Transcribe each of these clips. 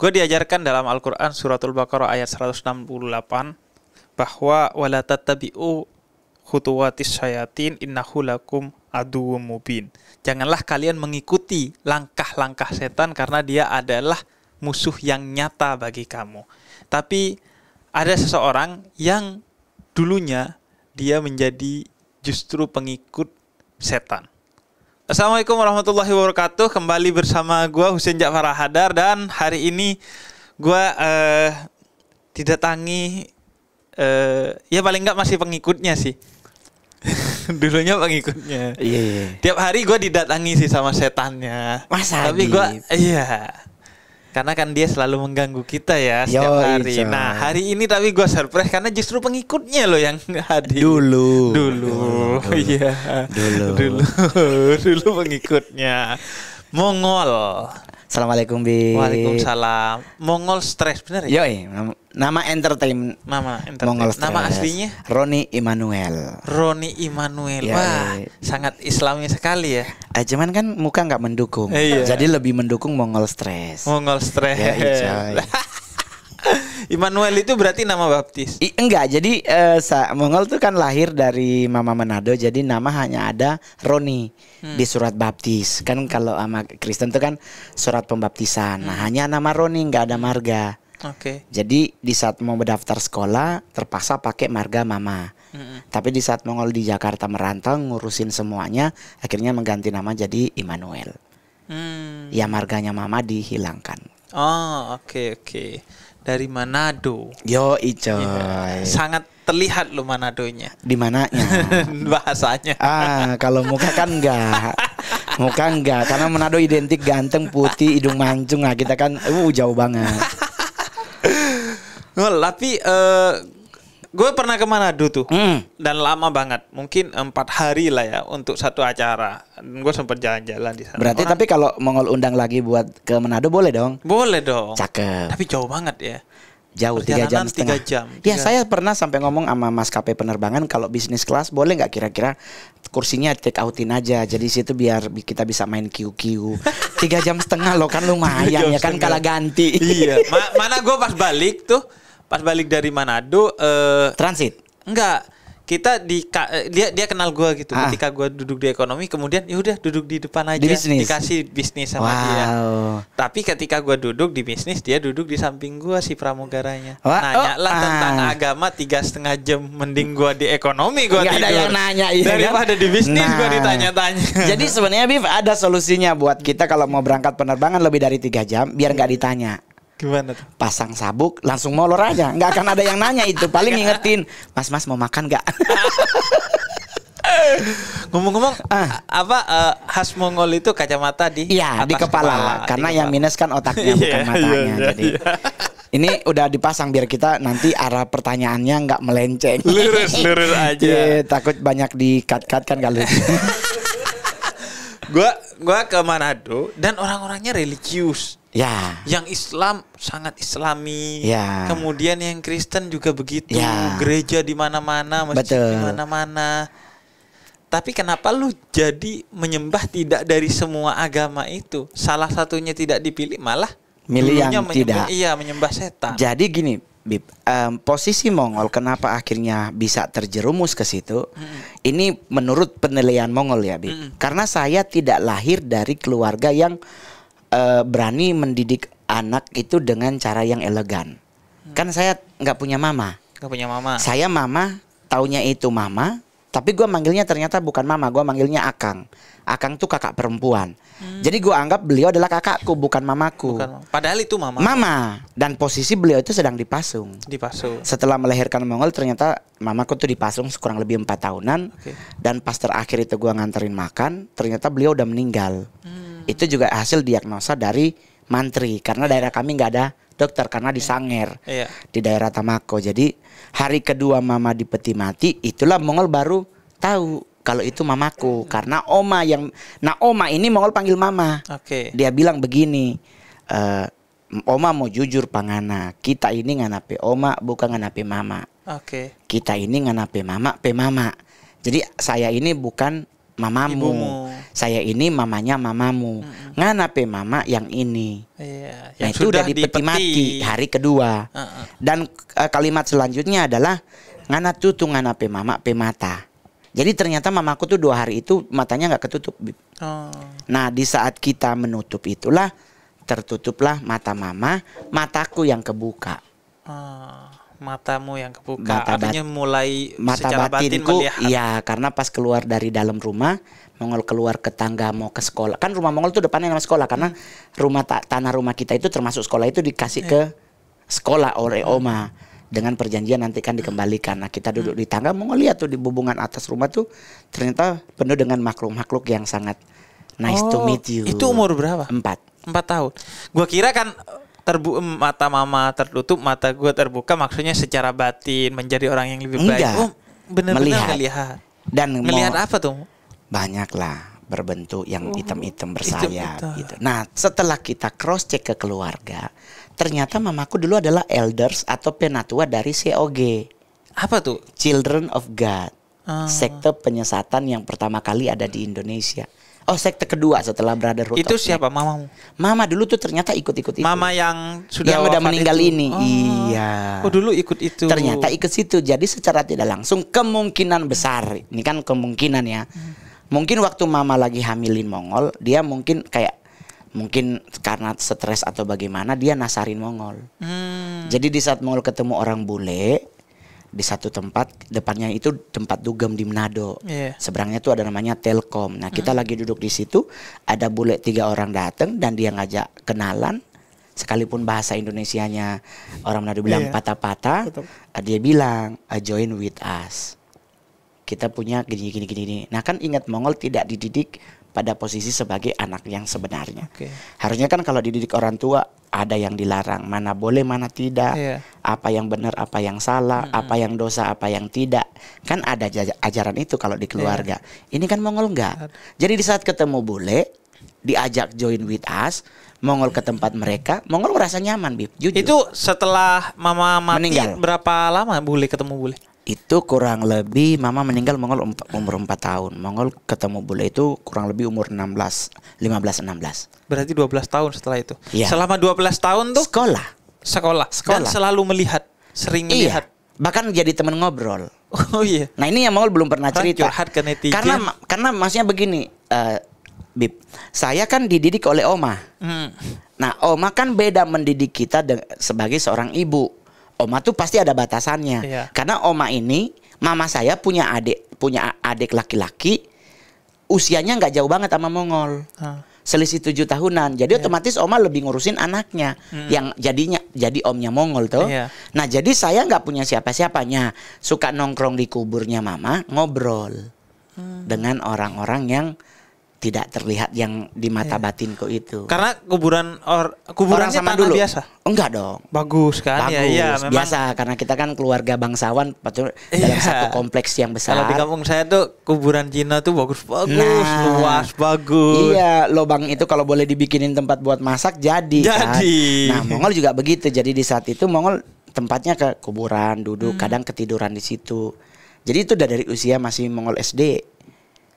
Gue diajarkan dalam Al-Quran suratul Baqarah ayat 168 bahwa wala tatabi'u khutuwatis syayatin innahu lakum adu mubin. Janganlah kalian mengikuti langkah-langkah setan karena dia adalah musuh yang nyata bagi kamu. Tapi ada seseorang yang dulunya dia menjadi justru pengikut setan. Assalamualaikum warahmatullahi wabarakatuh. Kembali bersama gue Husin Ja'far Hadar dan hari ini gue uh, tidak tangi uh, eh, ya paling nggak masih pengikutnya sih. Dulunya pengikutnya. Iya. Yeah, Tiap hari gue didatangi sih sama setannya. Masa? Tapi gue gitu? iya. Karena kan dia selalu mengganggu kita ya setiap Yo, hari. Ijo. Nah hari ini tapi gue surprise karena justru pengikutnya loh yang hadir. Dulu. Dulu. Iya. Dulu. Dulu. Dulu. Dulu pengikutnya. Mongol. Assalamualaikum Bi. Waalaikumsalam. Mongol stres bener ya? Yoi, Nama entertainment Nama entertainment Nama aslinya Roni Immanuel. Roni Immanuel. Ya, Wah, iya, iya. sangat Islami sekali ya. Eh, cuman kan muka nggak mendukung. Eh, iya. Jadi lebih mendukung Mongol Stress. Mongol Stress. Ya, iya, iya Immanuel itu berarti nama baptis? I, enggak, jadi uh, Sa Mongol itu kan lahir dari Mama Manado, jadi nama hanya ada Roni hmm. di surat baptis. Kan kalau sama Kristen itu kan surat pembaptisan. Nah, hmm. Nah, hanya nama Roni, nggak ada marga. Oke. Okay. Jadi di saat mau mendaftar sekolah terpaksa pakai marga mama. Mm-hmm. Tapi di saat Mongol di Jakarta merantau ngurusin semuanya, akhirnya mengganti nama jadi Immanuel. Mm. Ya marganya mama dihilangkan. Oh oke okay, oke. Okay. Dari Manado. Yo ijo. Iya. Sangat terlihat lo Manadonya. Di mananya? Bahasanya. Ah kalau muka kan enggak. muka enggak karena Manado identik ganteng putih hidung mancung lah kita kan uh jauh banget Well, tapi uh, gue pernah ke Manado tuh mm. dan lama banget mungkin empat hari lah ya untuk satu acara gue sempat jalan-jalan di sana berarti Orang, tapi kalau mau undang lagi buat ke Manado boleh dong boleh dong cakep tapi jauh banget ya Jauh tiga jam setengah. 3 jam. Ya jam. saya pernah sampai ngomong sama maskapai penerbangan kalau bisnis kelas boleh nggak kira-kira kursinya take outin aja. Jadi situ biar kita bisa main QQ. tiga jam setengah lo kan lumayan ya kan kalau kalah ganti. Iya. Ma mana gue pas balik tuh pas balik dari Manado uh, transit. Enggak kita di eh, dia dia kenal gue gitu ah. ketika gue duduk di ekonomi kemudian ya udah duduk di depan aja di bisnis. dikasih bisnis sama wow. dia tapi ketika gue duduk di bisnis dia duduk di samping gue si pramugaranya Wah. Oh, nanya lah ah. tentang ah. agama tiga setengah jam mending gue di ekonomi gue tidak ada yang nanya ya, daripada kan? di bisnis nah. gue ditanya-tanya jadi sebenarnya Bif ada solusinya buat kita kalau mau berangkat penerbangan lebih dari tiga jam biar nggak ditanya Gimana tuh? Pasang sabuk, langsung molor aja. Nggak akan ada yang nanya itu. Paling ngingetin, mas mas mau makan nggak? Ngomong-ngomong, ah. apa uh, khas Mongol itu kacamata di? Iya di kepala. kepala. Karena di yang minus kan otaknya iya, bukan iya, matanya. Yeah, jadi. Yeah. Ini udah dipasang biar kita nanti arah pertanyaannya nggak melenceng. Lurus, lurus aja. Yeah, takut banyak di cut cut kan kalau. gua, gua ke Manado dan orang-orangnya religius. Ya. Yang Islam sangat Islami. Ya. Kemudian yang Kristen juga begitu. Ya. Gereja di mana-mana, masjid di mana-mana. Tapi kenapa lu jadi menyembah tidak dari semua agama itu? Salah satunya tidak dipilih malah milih yang tidak. Iya, menyembah setan. Jadi gini, Bib, um, posisi Mongol kenapa akhirnya bisa terjerumus ke situ? Hmm. Ini menurut penilaian Mongol ya, Bib. Hmm. Karena saya tidak lahir dari keluarga yang uh, berani mendidik anak itu dengan cara yang elegan. Hmm. Kan saya nggak punya mama. Nggak punya mama. Saya mama, taunya itu mama, tapi gue manggilnya ternyata bukan mama, gue manggilnya Akang. Akang tuh kakak perempuan. Hmm. Jadi gue anggap beliau adalah kakakku, bukan mamaku. Bukan, padahal itu mama. Mama dan posisi beliau itu sedang dipasung. Dipasung. Setelah melahirkan Mongol ternyata mamaku tuh dipasung kurang lebih empat tahunan. Okay. Dan pas terakhir itu gue nganterin makan, ternyata beliau udah meninggal. Hmm. Itu juga hasil diagnosa dari mantri karena daerah kami nggak ada dokter karena di iya. Sanger yeah. di daerah Tamako. Jadi hari kedua mama di peti mati itulah Mongol baru tahu kalau itu mamaku karena oma yang nah oma ini Mongol panggil mama. Okay. Dia bilang begini e, Oma mau jujur pangana, kita ini nganape oma bukan nganape mama. Okay. Kita ini nganape mama, pe mama. Jadi saya ini bukan mamamu. Ibumu. Saya ini mamanya mamamu. Hmm. Nganape mama yang ini. Iya, yang nah itu sudah dipeti mati hari kedua. Uh, uh. Dan uh, kalimat selanjutnya adalah ngana tutu ngana pe mama pe mata. Jadi ternyata mamaku tuh dua hari itu matanya nggak ketutup. Oh. Nah di saat kita menutup itulah tertutuplah mata mama, mataku yang kebuka. Oh matamu yang kebuka mata artinya mulai mata secara batinku, batin melihat iya karena pas keluar dari dalam rumah Mongol keluar ke tangga mau ke sekolah kan rumah Mongol tuh depannya nama sekolah karena rumah ta tanah rumah kita itu termasuk sekolah itu dikasih yeah. ke iya. sekolah oleh oma dengan perjanjian nanti kan dikembalikan. Nah kita duduk di tangga mau lihat tuh di bubungan atas rumah tuh ternyata penuh dengan makhluk-makhluk yang sangat nice oh, to meet you. Itu umur berapa? Empat. Empat tahun. Gua kira kan terbu mm, mata mama tertutup mata gue terbuka maksudnya secara batin menjadi orang yang lebih baik oh benar-benar melihat. melihat dan melihat apa tuh banyak lah berbentuk yang hitam-hitam oh, bersayap gitu. Nah, setelah kita cross check ke keluarga, ternyata mamaku dulu adalah elders atau penatua dari COG. Apa tuh? Children of God. Ah. Sekte penyesatan yang pertama kali ada di Indonesia. Oh sekte kedua setelah Brotherhood. Itu siapa mamamu? Mama dulu tuh ternyata ikut-ikut itu. Mama yang sudah yang udah meninggal itu. ini. Oh. Iya. Oh dulu ikut itu. Ternyata ikut situ. Jadi secara tidak langsung kemungkinan besar. Ini kan kemungkinan ya. Mungkin waktu mama lagi hamilin Mongol, dia mungkin kayak mungkin karena stres atau bagaimana dia nasarin Mongol. Hmm. Jadi di saat Mongol ketemu orang bule, di satu tempat depannya itu tempat dugem di Manado yeah. seberangnya itu ada namanya Telkom nah kita mm. lagi duduk di situ ada bule tiga orang datang dan dia ngajak kenalan sekalipun bahasa Indonesianya orang Manado bilang patah iya. patah-patah eh, dia bilang uh, join with us kita punya gini gini gini nah kan ingat Mongol tidak dididik pada posisi sebagai anak yang sebenarnya. Okay. Harusnya kan kalau dididik orang tua ada yang dilarang, mana boleh mana tidak, yeah. apa yang benar, apa yang salah, mm -hmm. apa yang dosa, apa yang tidak. Kan ada ajaran itu kalau di keluarga. Yeah. Ini kan Mongol enggak. Jadi di saat ketemu bule diajak join with us, Mongol ke tempat mereka, Mongol merasa nyaman, Bib. Jujur. Itu setelah mama mati Meninggal. berapa lama bule ketemu bule? itu kurang lebih mama meninggal Mongol um, umur 4 tahun. Mongol ketemu bule itu kurang lebih umur 16, 15 16. Berarti 12 tahun setelah itu. Ya. Selama 12 tahun tuh sekolah. Sekolah. Sekolah. Dan selalu melihat, sering iya. melihat. Bahkan jadi teman ngobrol. Oh iya. Nah, ini yang Mongol belum pernah cerita. Curhat ke netizen. Karena karena maksudnya begini, uh, Bib, saya kan dididik oleh oma. Hmm. Nah, oma kan beda mendidik kita sebagai seorang ibu oma tuh pasti ada batasannya. Iya. Karena oma ini mama saya punya adik punya adik laki-laki usianya nggak jauh banget sama Mongol. Ah. Selisih tujuh tahunan. Jadi yeah. otomatis Oma lebih ngurusin anaknya hmm. yang jadinya jadi omnya Mongol tuh. Yeah. Nah, jadi saya nggak punya siapa-siapanya. Suka nongkrong di kuburnya Mama, ngobrol hmm. dengan orang-orang yang tidak terlihat yang di mata yeah. batinku itu. Karena kuburan or kuburan sama dulu. biasa. oh Enggak dong. Bagus kan? Iya, bagus. Ya, iya, memang. Biasa karena kita kan keluarga bangsawan dalam iya. satu kompleks yang besar. Kalau di kampung saya tuh kuburan Cina tuh bagus-bagus, nah, luas, bagus. Iya, lobang itu kalau boleh dibikinin tempat buat masak jadi. Kan. Jadi. Kan? Nah, Mongol juga begitu. Jadi di saat itu Mongol tempatnya ke kuburan, duduk, hmm. kadang ketiduran di situ. Jadi itu udah dari usia masih Mongol SD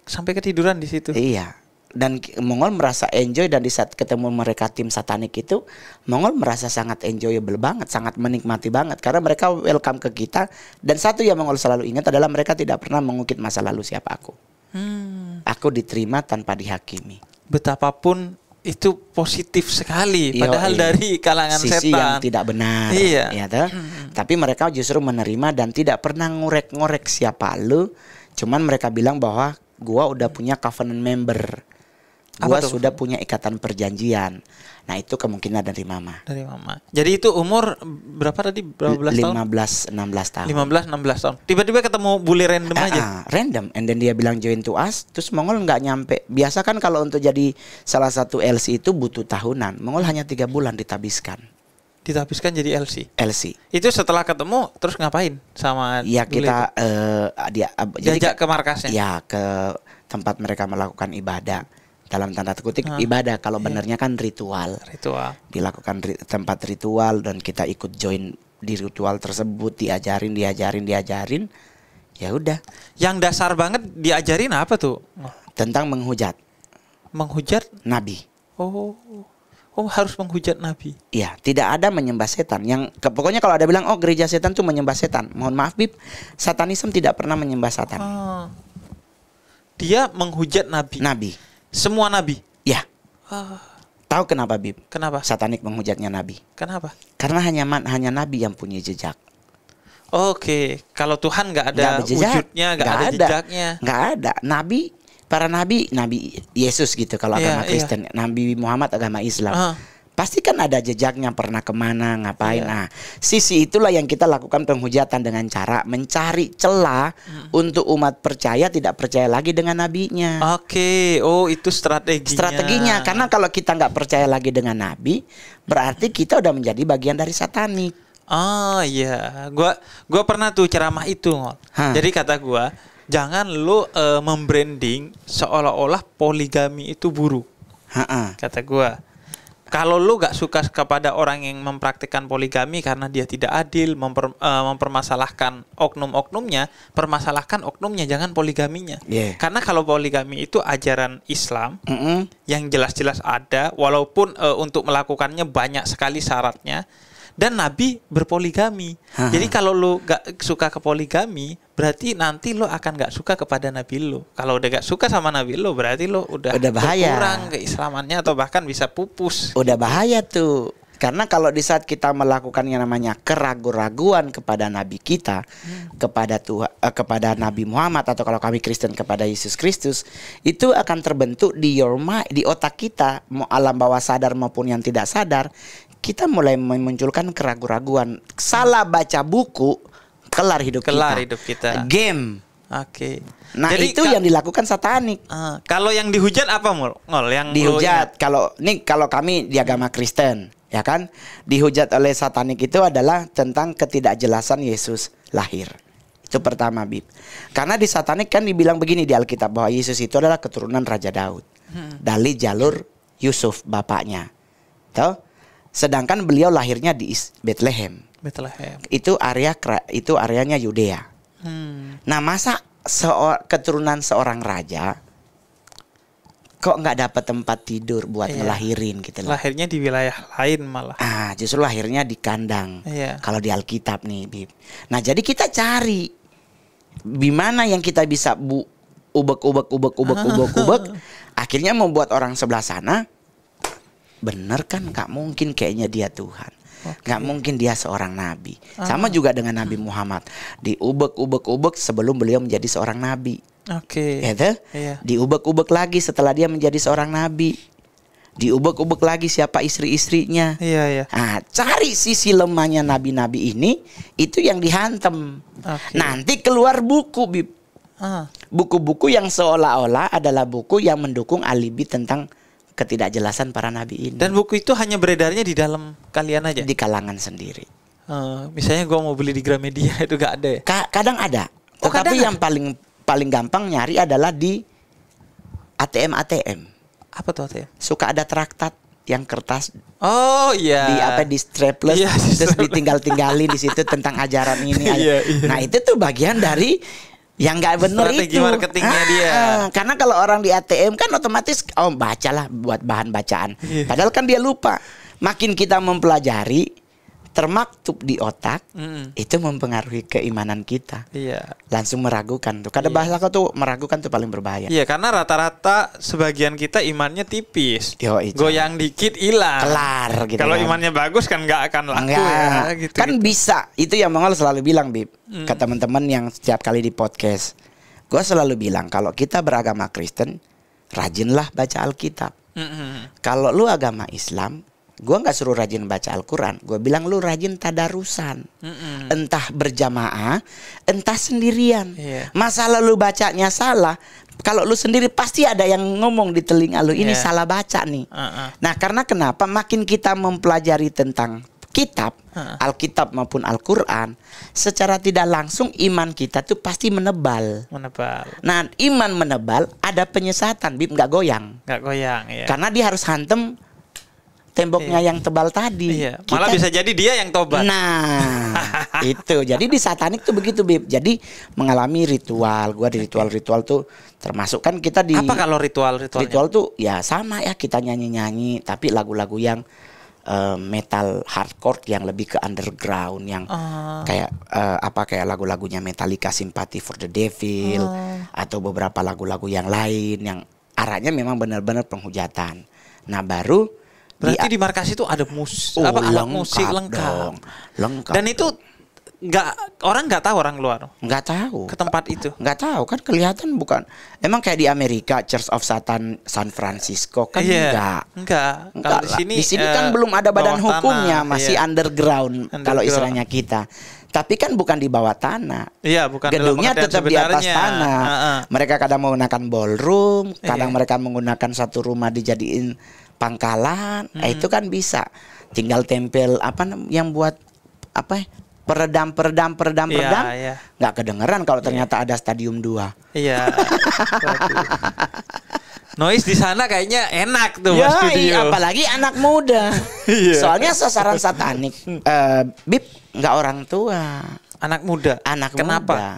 sampai ketiduran di situ. Iya. Dan Mongol merasa enjoy dan di saat ketemu mereka tim satanik itu, Mongol merasa sangat enjoyable banget, sangat menikmati banget karena mereka welcome ke kita. Dan satu yang Mongol selalu ingat adalah mereka tidak pernah mengukit masa lalu siapa aku. Hmm. Aku diterima tanpa dihakimi. Betapapun itu positif sekali padahal iya. dari kalangan Sisi setan yang tidak benar iya. ya toh? Hmm. tapi mereka justru menerima dan tidak pernah ngorek-ngorek siapa lu cuman mereka bilang bahwa gua udah punya covenant member. Gua sudah punya ikatan perjanjian. Nah, itu kemungkinan dari mama. Dari mama. Jadi itu umur berapa tadi? Berapa belas tahun? 15 16 tahun. 15 16 tahun. Tiba-tiba ketemu bule random eh, aja. Uh, random and then dia bilang join to us, terus Mongol nggak nyampe. Biasa kan kalau untuk jadi salah satu LC itu butuh tahunan. Mongol hanya tiga bulan ditabiskan ditapiskan jadi LC. LC. Itu setelah ketemu terus ngapain sama Ya kita uh, dia uh, eh, diajak ke markasnya. Ya ke tempat mereka melakukan ibadah. Dalam tanda kutip hmm. ibadah kalau yeah. benernya kan ritual. Ritual. Dilakukan ri tempat ritual dan kita ikut join di ritual tersebut diajarin diajarin diajarin. Ya udah. Yang dasar banget diajarin apa tuh? Tentang menghujat. Menghujat nabi. Oh. Oh harus menghujat Nabi. Iya, tidak ada menyembah setan. Yang ke, pokoknya kalau ada bilang oh gereja setan tuh menyembah setan. Mohon maaf Bib, satanisme tidak pernah menyembah setan. Ah. Dia menghujat Nabi. Nabi. Semua Nabi. Ya. Ah. Tahu kenapa Bib? Kenapa? Satanik menghujatnya Nabi. Kenapa? Karena hanya man, hanya Nabi yang punya jejak. Oke, okay. kalau Tuhan nggak ada gak wujudnya, nggak ada, ada jejaknya. Nggak ada. Nabi para nabi, nabi Yesus gitu kalau yeah, agama iya. Kristen, yeah. nabi Muhammad agama Islam. Uh -huh. Pasti kan ada jejaknya pernah kemana ngapain. Yeah. Nah, sisi itulah yang kita lakukan penghujatan dengan cara mencari celah hmm. untuk umat percaya tidak percaya lagi dengan nabinya. Oke, okay. oh itu strateginya. Strateginya karena kalau kita nggak percaya lagi dengan nabi, berarti kita udah menjadi bagian dari satanik. Oh iya, gua gua pernah tuh ceramah itu. Huh. Jadi kata gua, jangan lu uh, membranding seolah-olah poligami itu buruk. Ha-ha. Kata gua. Kalau lu gak suka kepada orang yang mempraktikkan poligami karena dia tidak adil, memper, uh, mempermasalahkan oknum-oknumnya, permasalahkan oknumnya, jangan poligaminya. Yeah. Karena kalau poligami itu ajaran Islam mm -hmm. yang jelas-jelas ada, walaupun uh, untuk melakukannya banyak sekali syaratnya, dan Nabi berpoligami. Aha. Jadi kalau lu gak suka ke poligami, berarti nanti lu akan gak suka kepada Nabi lu. Kalau udah gak suka sama Nabi lu, berarti lu udah, udah bahaya. berkurang keislamannya atau bahkan bisa pupus. Udah bahaya tuh. Karena kalau di saat kita melakukan yang namanya keragu raguan kepada Nabi kita, hmm. kepada Tuhan, eh, kepada Nabi Muhammad atau kalau kami Kristen kepada Yesus Kristus, itu akan terbentuk di your mind, di otak kita, mau alam bawah sadar maupun yang tidak sadar, kita mulai memunculkan keraguan-raguan. Salah baca buku, kelar hidup kelar kita. hidup kita. Game. Oke. Okay. Nah Jadi, itu yang dilakukan satanik. Uh, kalau yang dihujat apa mul? Ngol yang dihujat. Kalau nih kalau kami di agama Kristen, ya kan, dihujat oleh satanik itu adalah tentang ketidakjelasan Yesus lahir. Itu pertama, Bib. Karena di satanik kan dibilang begini di Alkitab bahwa Yesus itu adalah keturunan Raja Daud. Hmm. Dari jalur Yusuf bapaknya. Tahu? Sedangkan beliau lahirnya di Bethlehem. Bethlehem. Itu area itu areanya Yudea. Hmm. Nah, masa seor, keturunan seorang raja kok nggak dapat tempat tidur buat iya. ngelahirin gitu loh. Lahirnya di wilayah lain malah. Ah, justru lahirnya di kandang. Iya. Kalau di Alkitab nih, Bib. Nah, jadi kita cari di mana yang kita bisa bu ubek ubek ubek ubek ubek ubek akhirnya membuat orang sebelah sana bener kan nggak mungkin kayaknya dia Tuhan okay. mungkin dia seorang nabi ah. sama juga dengan Nabi Muhammad diubek ubek ubek sebelum beliau menjadi seorang nabi Oke. Okay. Ya yeah. Diubek-ubek lagi setelah dia menjadi seorang nabi. Diubek-ubek lagi siapa istri-istrinya. Iya, yeah, iya. Yeah. Nah, cari sisi lemahnya nabi-nabi ini itu yang dihantam. Okay. Nanti keluar buku Bib. Ah. Buku-buku yang seolah-olah adalah buku yang mendukung alibi tentang ketidakjelasan para nabi ini. Dan buku itu hanya beredarnya di dalam kalian aja? Di kalangan sendiri. Uh, misalnya gue mau beli di Gramedia itu gak ada ya? Ka kadang ada. Oh, Tetapi kadang yang ada. paling paling gampang nyari adalah di ATM ATM. Apa tuh ATM? Suka ada traktat yang kertas oh iya yeah. di apa di strapless yeah, terus ditinggal tinggalin di situ tentang ajaran ini yeah, yeah. nah itu tuh bagian dari yang nggak benar Strategi marketingnya ah, dia. Ah. Karena kalau orang di ATM kan otomatis oh bacalah buat bahan bacaan. Yeah. Padahal kan dia lupa. Makin kita mempelajari, termaktub di otak mm. itu mempengaruhi keimanan kita. Iya. Langsung meragukan tuh. kadang yeah. bahasa tuh meragukan tuh paling berbahaya. Iya, karena rata-rata sebagian kita imannya tipis. Yo, itu. Goyang dikit hilang. Kelar gitu. Kalau kan. imannya bagus kan nggak akan laku Enggak. ya gitu. Kan gitu. bisa. Itu yang Mongol selalu bilang, Bib, mm. ke teman-teman yang setiap kali di podcast. Gue selalu bilang kalau kita beragama Kristen, rajinlah baca Alkitab. Mm -hmm. Kalau lu agama Islam, Gue nggak suruh rajin baca Al-Quran. Gue bilang lu rajin tadarusan. Mm-mm. Entah berjamaah, entah sendirian. Yeah. Masalah lu bacanya salah. Kalau lu sendiri pasti ada yang ngomong di telinga lu ini yeah. salah baca nih. Uh-uh. Nah karena kenapa? Makin kita mempelajari tentang kitab, uh-uh. Alkitab maupun Al-Quran, secara tidak langsung iman kita tuh pasti menebal. Menebal. Nah iman menebal ada penyesatan, bib gak goyang. Nggak goyang. Yeah. Karena dia harus hantem temboknya iya. yang tebal tadi. Iya. Malah kita... bisa jadi dia yang tobat. Nah, itu. Jadi di satanik tuh begitu, Bib. Jadi mengalami ritual. Gua di ritual-ritual tuh termasuk kan kita di Apa kalau ritual-ritual? Ritual tuh ya sama ya kita nyanyi-nyanyi tapi lagu-lagu yang uh, metal hardcore yang lebih ke underground yang uh. kayak uh, apa kayak lagu-lagunya Metallica Sympathy for the Devil uh. atau beberapa lagu-lagu yang lain yang arahnya memang benar-benar penghujatan. Nah, baru Berarti di, iya. di markas itu ada mus oh, apa alat musik lengkap. Dong. Lengkap. Dan itu nggak orang nggak tahu orang luar nggak tahu ke tempat itu nggak tahu kan kelihatan bukan emang kayak di Amerika Church of Satan San Francisco kan yeah. enggak enggak, enggak di sini di sini uh, kan eh, belum ada badan hukumnya tanah, masih yeah. underground, underground kalau istilahnya kita tapi kan bukan di bawah tanah. Iya, bukan gedungnya tetap sebenarnya. di atas tanah. Uh -uh. Mereka kadang menggunakan ballroom, kadang yeah. mereka menggunakan satu rumah dijadiin pangkalan eh, hmm. itu kan bisa tinggal tempel apa yang buat apa peredam peredam peredam yeah, peredam yeah. kedengeran kalau iya. ternyata yeah. ada stadium dua. iya Noise di sana kayaknya enak tuh yeah, mas Iya, apalagi anak muda. yeah. Soalnya sasaran satanik uh, eh, bib nggak orang tua. Anak muda. Anak Kenapa? muda.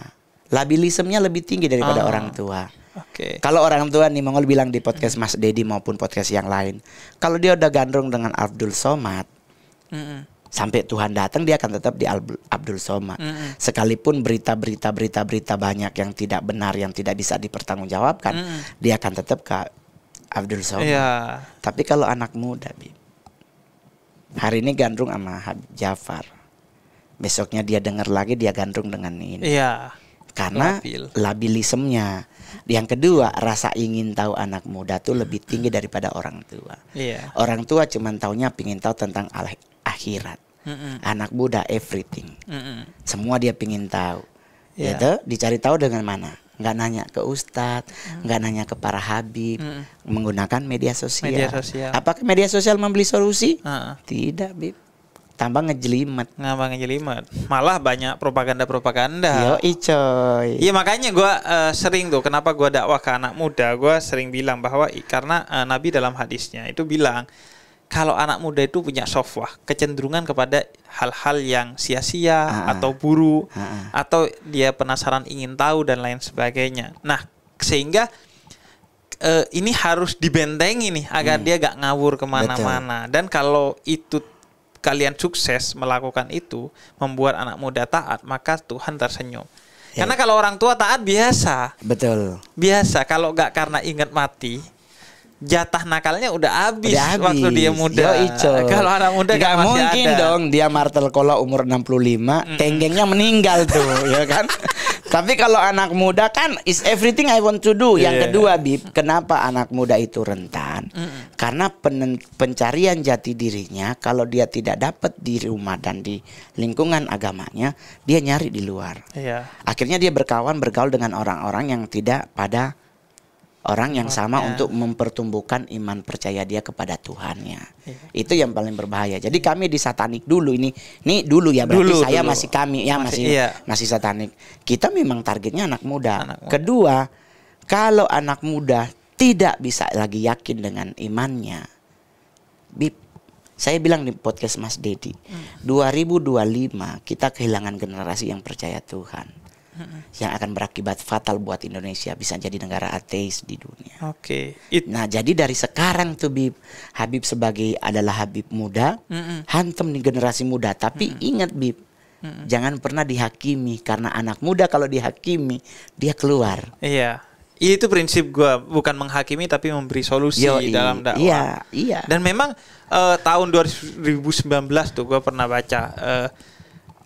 Labilismnya lebih tinggi daripada ah. orang tua. Okay. Kalau orang tua nih Mongol bilang di podcast mm. Mas Dedi maupun podcast yang lain, kalau dia udah gandrung dengan Abdul Somad, mm. sampai Tuhan datang dia akan tetap di Abdul Somad. Mm. Sekalipun berita-berita berita-berita banyak yang tidak benar yang tidak bisa dipertanggungjawabkan, mm. dia akan tetap ke Abdul Somad. Yeah. Tapi kalau anak muda, Bi, hari ini gandrung sama Habib Jafar, besoknya dia dengar lagi dia gandrung dengan ini. Yeah. Karena Labil. labilismnya yang kedua, rasa ingin tahu anak muda tuh lebih tinggi daripada orang tua. Yeah. Orang tua cuman taunya pingin tahu tentang akhirat. Mm -mm. Anak muda everything. Mm -mm. Semua dia pingin tahu. Yeah. itu dicari tahu dengan mana? Nggak nanya ke ustadz, enggak mm. nggak nanya ke para habib, mm. menggunakan media sosial. media sosial. Apakah media sosial membeli solusi? Uh -uh. Tidak, Bib tambah ngejelimet tambah ngejelimet malah banyak propaganda propaganda yo coy iya makanya gue uh, sering tuh kenapa gue dakwah ke anak muda gue sering bilang bahwa karena uh, nabi dalam hadisnya itu bilang kalau anak muda itu punya sofwah kecenderungan kepada hal-hal yang sia-sia ah, ah. atau buru ah, atau dia penasaran ingin tahu dan lain sebagainya nah sehingga Uh, ini harus dibentengi nih agar hmm, dia gak ngawur kemana-mana dan kalau itu kalian sukses melakukan itu, membuat anak muda taat, maka Tuhan tersenyum. Ya. Karena kalau orang tua taat biasa. Betul. Biasa. Kalau nggak karena ingat mati, jatah nakalnya udah habis, udah habis. waktu dia muda. Kalau anak muda nggak mungkin ada. dong dia martel kalau umur 65 mm. tenggengnya meninggal tuh, ya kan? Tapi kalau anak muda kan is everything I want to do. Yang kedua, Bib, kenapa anak muda itu rentan? Mm. Karena pencarian jati dirinya kalau dia tidak dapat di rumah dan di lingkungan agamanya, dia nyari di luar. Yeah. Akhirnya dia berkawan bergaul dengan orang-orang yang tidak pada orang yang sama ya. untuk mempertumbuhkan iman percaya dia kepada Tuhannya. Ya. Itu yang paling berbahaya. Jadi kami di satanik dulu ini, ini dulu ya berarti dulu, saya dulu. masih kami ya masih masih, iya. masih satanik. Kita memang targetnya anak muda. Anak muda. Kedua, kalau anak muda tidak bisa lagi yakin dengan imannya, bip saya bilang di podcast Mas Dedi, hmm. 2025 kita kehilangan generasi yang percaya Tuhan yang akan berakibat fatal buat Indonesia bisa jadi negara ateis di dunia. Oke. Okay. It... Nah, jadi dari sekarang tuh Bib, Habib sebagai adalah Habib muda, mm -mm. hantam nih generasi muda, tapi mm -mm. ingat Bib, mm -mm. jangan pernah dihakimi karena anak muda kalau dihakimi dia keluar. Iya. Itu prinsip gue bukan menghakimi tapi memberi solusi Yoi, dalam dakwah. Iya, iya. Dan memang uh, tahun 2019 tuh gue pernah baca uh,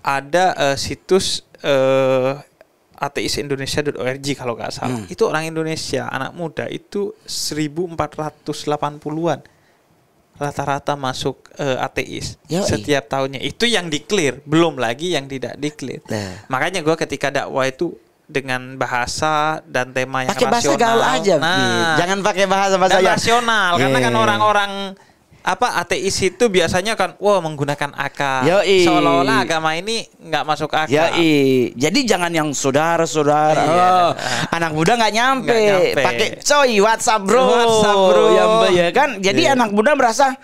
ada uh, situs uh, ateisindonesia.org kalau nggak salah. Hmm. Itu orang Indonesia, anak muda itu 1480-an rata-rata masuk uh, ateis Yoi. setiap tahunnya. Itu yang di-clear, belum lagi yang tidak di-clear. Nah. Makanya gua ketika dakwah itu dengan bahasa dan tema yang pake rasional. Pakai bahasa gaul aja, nah, Jangan pakai bahasa bahasa yang rasional yeah. karena kan iya. orang-orang apa ateis itu biasanya kan wah wow, menggunakan akal seolah-olah agama ini nggak masuk akal Yoi. jadi jangan yang saudara-saudara oh, anak muda nggak nyampe, nyampe. pakai coy WhatsApp bro WhatsApp bro ya, ya kan jadi yeah. anak muda merasa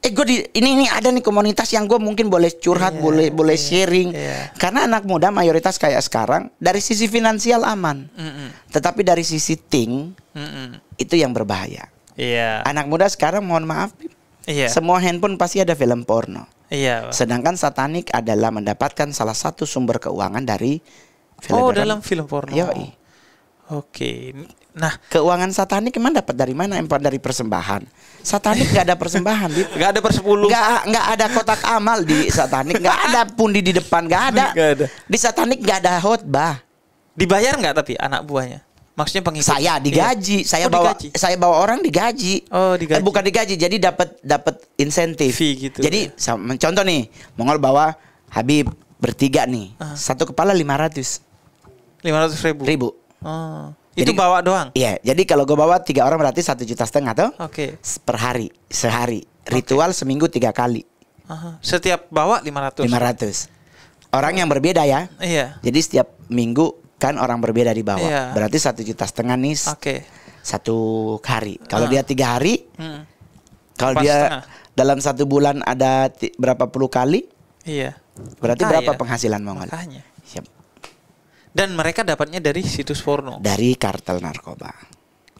eh gue di ini ini ada nih komunitas yang gue mungkin boleh curhat yeah, boleh boleh iya, sharing yeah. karena anak muda mayoritas kayak sekarang dari sisi finansial aman mm -mm. tetapi dari sisi ting mm -mm. itu yang berbahaya yeah. anak muda sekarang mohon maaf Iya. Semua handphone pasti ada film porno. Iya. Sedangkan satanik adalah mendapatkan salah satu sumber keuangan dari film porno. Oh, dalam, film porno. Iya. Oke. Nah, keuangan satanik emang dapat dari mana? Emang dari persembahan. Satanik nggak ada persembahan, Dit. Gak ada persepuluh. Gak nggak ada kotak amal di satanik. Gak ada pundi di depan. Gak ada. Gak ada. Di satanik gak ada khotbah. Dibayar nggak tapi anak buahnya? Maksudnya pengikut. Saya iya. digaji, iya. saya oh, bawa digaji. saya bawa orang digaji. Oh, eh, digaji. Eh, bukan digaji, jadi dapat dapat insentif. Fee gitu. Jadi ya. contoh nih, Mongol bawa Habib bertiga nih. Uh. Satu kepala 500. 500 ribu. Ribu. Oh. Jadi, itu bawa doang. Iya, jadi kalau gue bawa tiga orang berarti satu juta setengah tuh. Oke. Okay. Per hari, sehari. Ritual okay. seminggu tiga kali. Aha. Setiap bawa 500. 500. Orang yang berbeda ya. Iya. Jadi setiap minggu kan orang berbeda di bawah. Yeah. Berarti satu juta setengah nih okay. satu hari. Kalau uh. dia tiga hari, hmm. kalau dia setengah. dalam satu bulan ada berapa puluh kali? Iya. Berarti Makanya. berapa penghasilan Mongol? Siap. Dan mereka dapatnya dari situs porno. Dari kartel narkoba.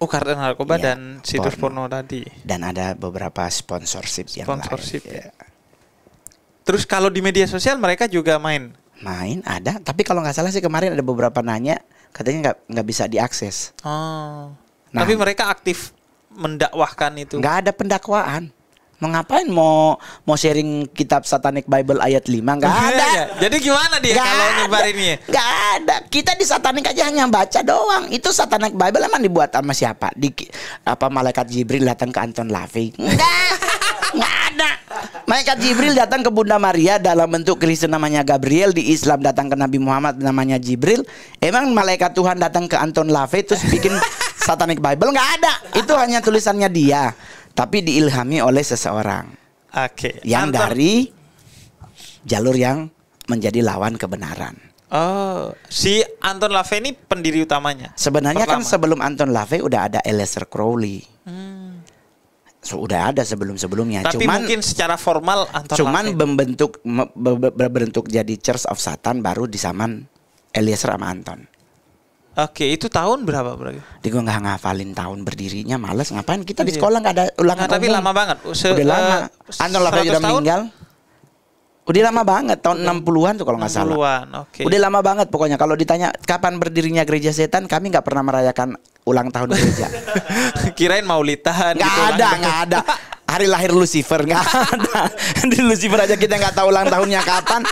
Oh kartel narkoba ya, dan situs porno. tadi. Dan ada beberapa sponsorship, sponsorship yang lain. Ya. Iya. Terus kalau di media sosial mereka juga main main ada tapi kalau nggak salah sih kemarin ada beberapa nanya katanya nggak nggak bisa diakses oh nah, tapi mereka aktif mendakwahkan itu nggak ada pendakwaan Mengapain mau mau sharing kitab satanic bible ayat 5 nggak ada iya. jadi gimana dia gak kalau nyebarinnya nggak ada kita di satanic aja hanya baca doang itu satanic bible emang dibuat sama siapa di apa malaikat jibril datang ke anton lavi nggak nggak ada Malaikat Jibril datang ke Bunda Maria dalam bentuk Kristen namanya Gabriel, di Islam datang ke Nabi Muhammad namanya Jibril. Emang malaikat Tuhan datang ke Anton LaVey terus bikin Satanic Bible nggak ada. Itu hanya tulisannya dia, tapi diilhami oleh seseorang. Oke. Okay. Yang Anton. dari jalur yang menjadi lawan kebenaran. Oh, si Anton LaVey ini pendiri utamanya. Sebenarnya kan Pertama. kan sebelum Anton LaVey udah ada Eliezer Crowley. Hmm sudah ada sebelum-sebelumnya. Tapi cuman, mungkin secara formal antar cuman membentuk berbentuk jadi Church of Satan baru di zaman Eliezer sama Anton. Oke, itu tahun berapa berarti? Di gua nggak ngafalin tahun berdirinya, males ngapain kita di iya. sekolah nggak ada ulangan. Nah, tapi lama banget. Se Udah lama. Uh, Anton udah meninggal. Udah lama banget tahun Udah. 60-an tuh kalau nggak salah. an oke. Okay. Udah lama banget pokoknya kalau ditanya kapan berdirinya gereja setan, kami nggak pernah merayakan ulang tahun gereja. Kirain maulidan Nggak gitu, ada, nggak ada. Hari lahir Lucifer nggak ada. Di Lucifer aja kita nggak tahu ulang tahunnya kapan.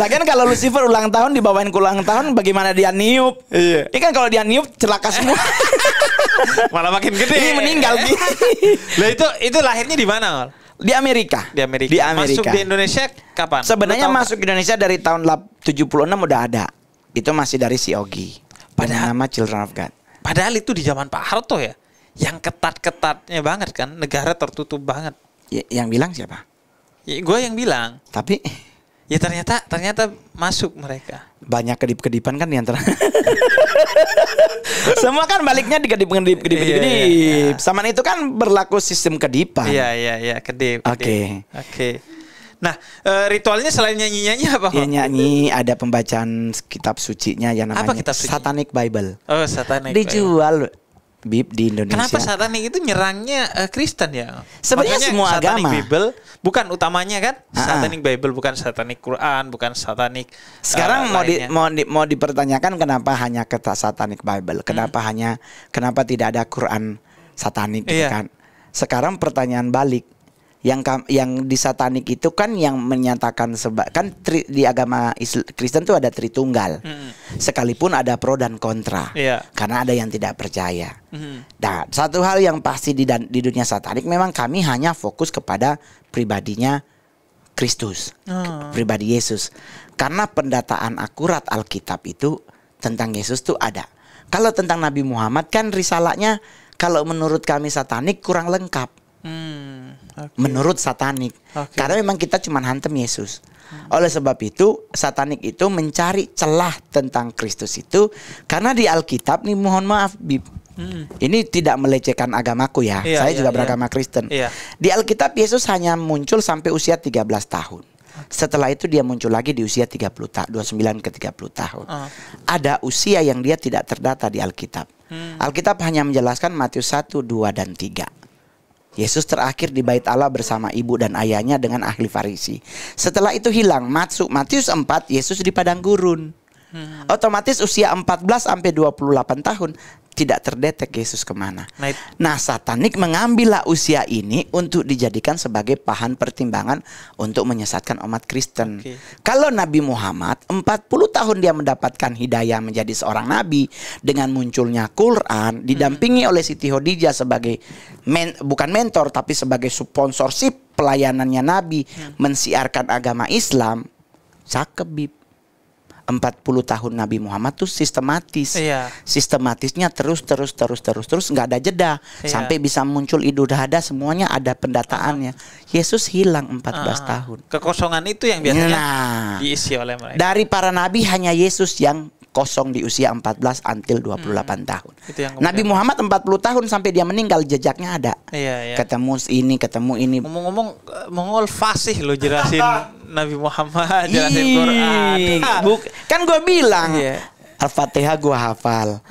Lagian kalau Lucifer ulang tahun dibawain ke ulang tahun, bagaimana dia niup? Iya. Ini kan kalau dia niup celaka semua. Malah makin gede. Ini meninggal. Lah itu itu lahirnya di mana? Di Amerika. Di Amerika. Di Amerika. Masuk di Indonesia kapan? Sebenarnya masuk ke Indonesia dari tahun 76 udah ada. Itu masih dari si Ogi. Padahal nama Children of God. Padahal itu di zaman Pak Harto ya. Yang ketat-ketatnya banget kan. Negara tertutup banget. Y ya, yang bilang siapa? Ya, gue yang bilang. Tapi Ya ternyata ternyata masuk mereka. Banyak kedip-kedipan kan diantara. Semua kan baliknya di kedip-kedip kedip-kedip. Iya, iya, iya. Sama itu kan berlaku sistem kedipan. Iya iya iya kedip. Oke. Oke. Okay. Nah, eh, ritualnya selain nyanyi-nyanyi apa? Ya, nyanyi, ada pembacaan kitab sucinya yang namanya apa kitab suci? Satanic Bible. Oh, Satanic. Dijual. Bible. Bib di Indonesia. Kenapa satanik itu nyerangnya uh, Kristen ya? Sebenarnya Makanya semua satanic agama. Bible bukan utamanya kan? Ha-ha. Ah. Satanic Bible bukan satanic Quran, bukan satanic. Eh, Sekarang uh, mau di, mau di, mau dipertanyakan kenapa hanya ke satanic Bible? Kenapa hmm. hanya kenapa tidak ada Quran satanic gitu iya. kan? Sekarang pertanyaan balik yang yang di satanik itu kan yang menyatakan sebab kan tri, di agama Isl, Kristen tuh ada tritunggal. Mm. Sekalipun ada pro dan kontra. Yeah. Karena ada yang tidak percaya. Mm. Nah, satu hal yang pasti di di dunia satanik memang kami hanya fokus kepada pribadinya Kristus, mm. pribadi Yesus. Karena pendataan akurat Alkitab itu tentang Yesus tuh ada. Kalau tentang Nabi Muhammad kan risalahnya kalau menurut kami satanik kurang lengkap. mm okay. menurut satanik. Okay. Karena memang kita cuma hantem Yesus. Oleh sebab itu, satanik itu mencari celah tentang Kristus itu karena di Alkitab nih mohon maaf Bib. Hmm. Ini tidak melecehkan agamaku ya. Iya, Saya iya, juga iya. beragama Kristen. Iya. Di Alkitab Yesus hanya muncul sampai usia 13 tahun. Setelah itu dia muncul lagi di usia 30 tahun, 29 ke 30 tahun. Uh. Ada usia yang dia tidak terdata di Alkitab. Hmm. Alkitab hanya menjelaskan Matius 1, 2 dan 3. Yesus terakhir di bait Allah bersama ibu dan ayahnya dengan ahli Farisi. Setelah itu hilang, masuk Matius 4 Yesus di padang gurun. Hmm. Otomatis usia 14 sampai 28 tahun tidak terdetek Yesus kemana. Nah, nah satanik mengambillah usia ini untuk dijadikan sebagai bahan pertimbangan untuk menyesatkan umat Kristen. Okay. Kalau Nabi Muhammad 40 tahun dia mendapatkan hidayah menjadi seorang nabi dengan munculnya Quran didampingi hmm. oleh Siti Khadijah sebagai men, bukan mentor tapi sebagai sponsorship pelayanannya Nabi hmm. mensiarkan agama Islam. Cakep Bib. 40 tahun Nabi Muhammad tuh sistematis. Iya. Sistematisnya terus terus terus terus terus nggak ada jeda iya. sampai bisa muncul Idul Adha semuanya ada pendataannya. Uh-huh. Yesus hilang 14 uh-huh. Ah, tahun. Kekosongan itu yang biasanya nah, diisi oleh mereka. Dari para nabi hanya Yesus yang kosong di usia 14 until 28 hmm. tahun. Nabi Muhammad 40 tahun sampai dia meninggal jejaknya ada. Iya, iya. Ketemu ini, ketemu ini. Ngomong-ngomong eh, Mongol fasih lo jelasin Nabi Muhammad, jelasin Quran. Buk kan gue bilang iya. Al-Fatihah gua hafal.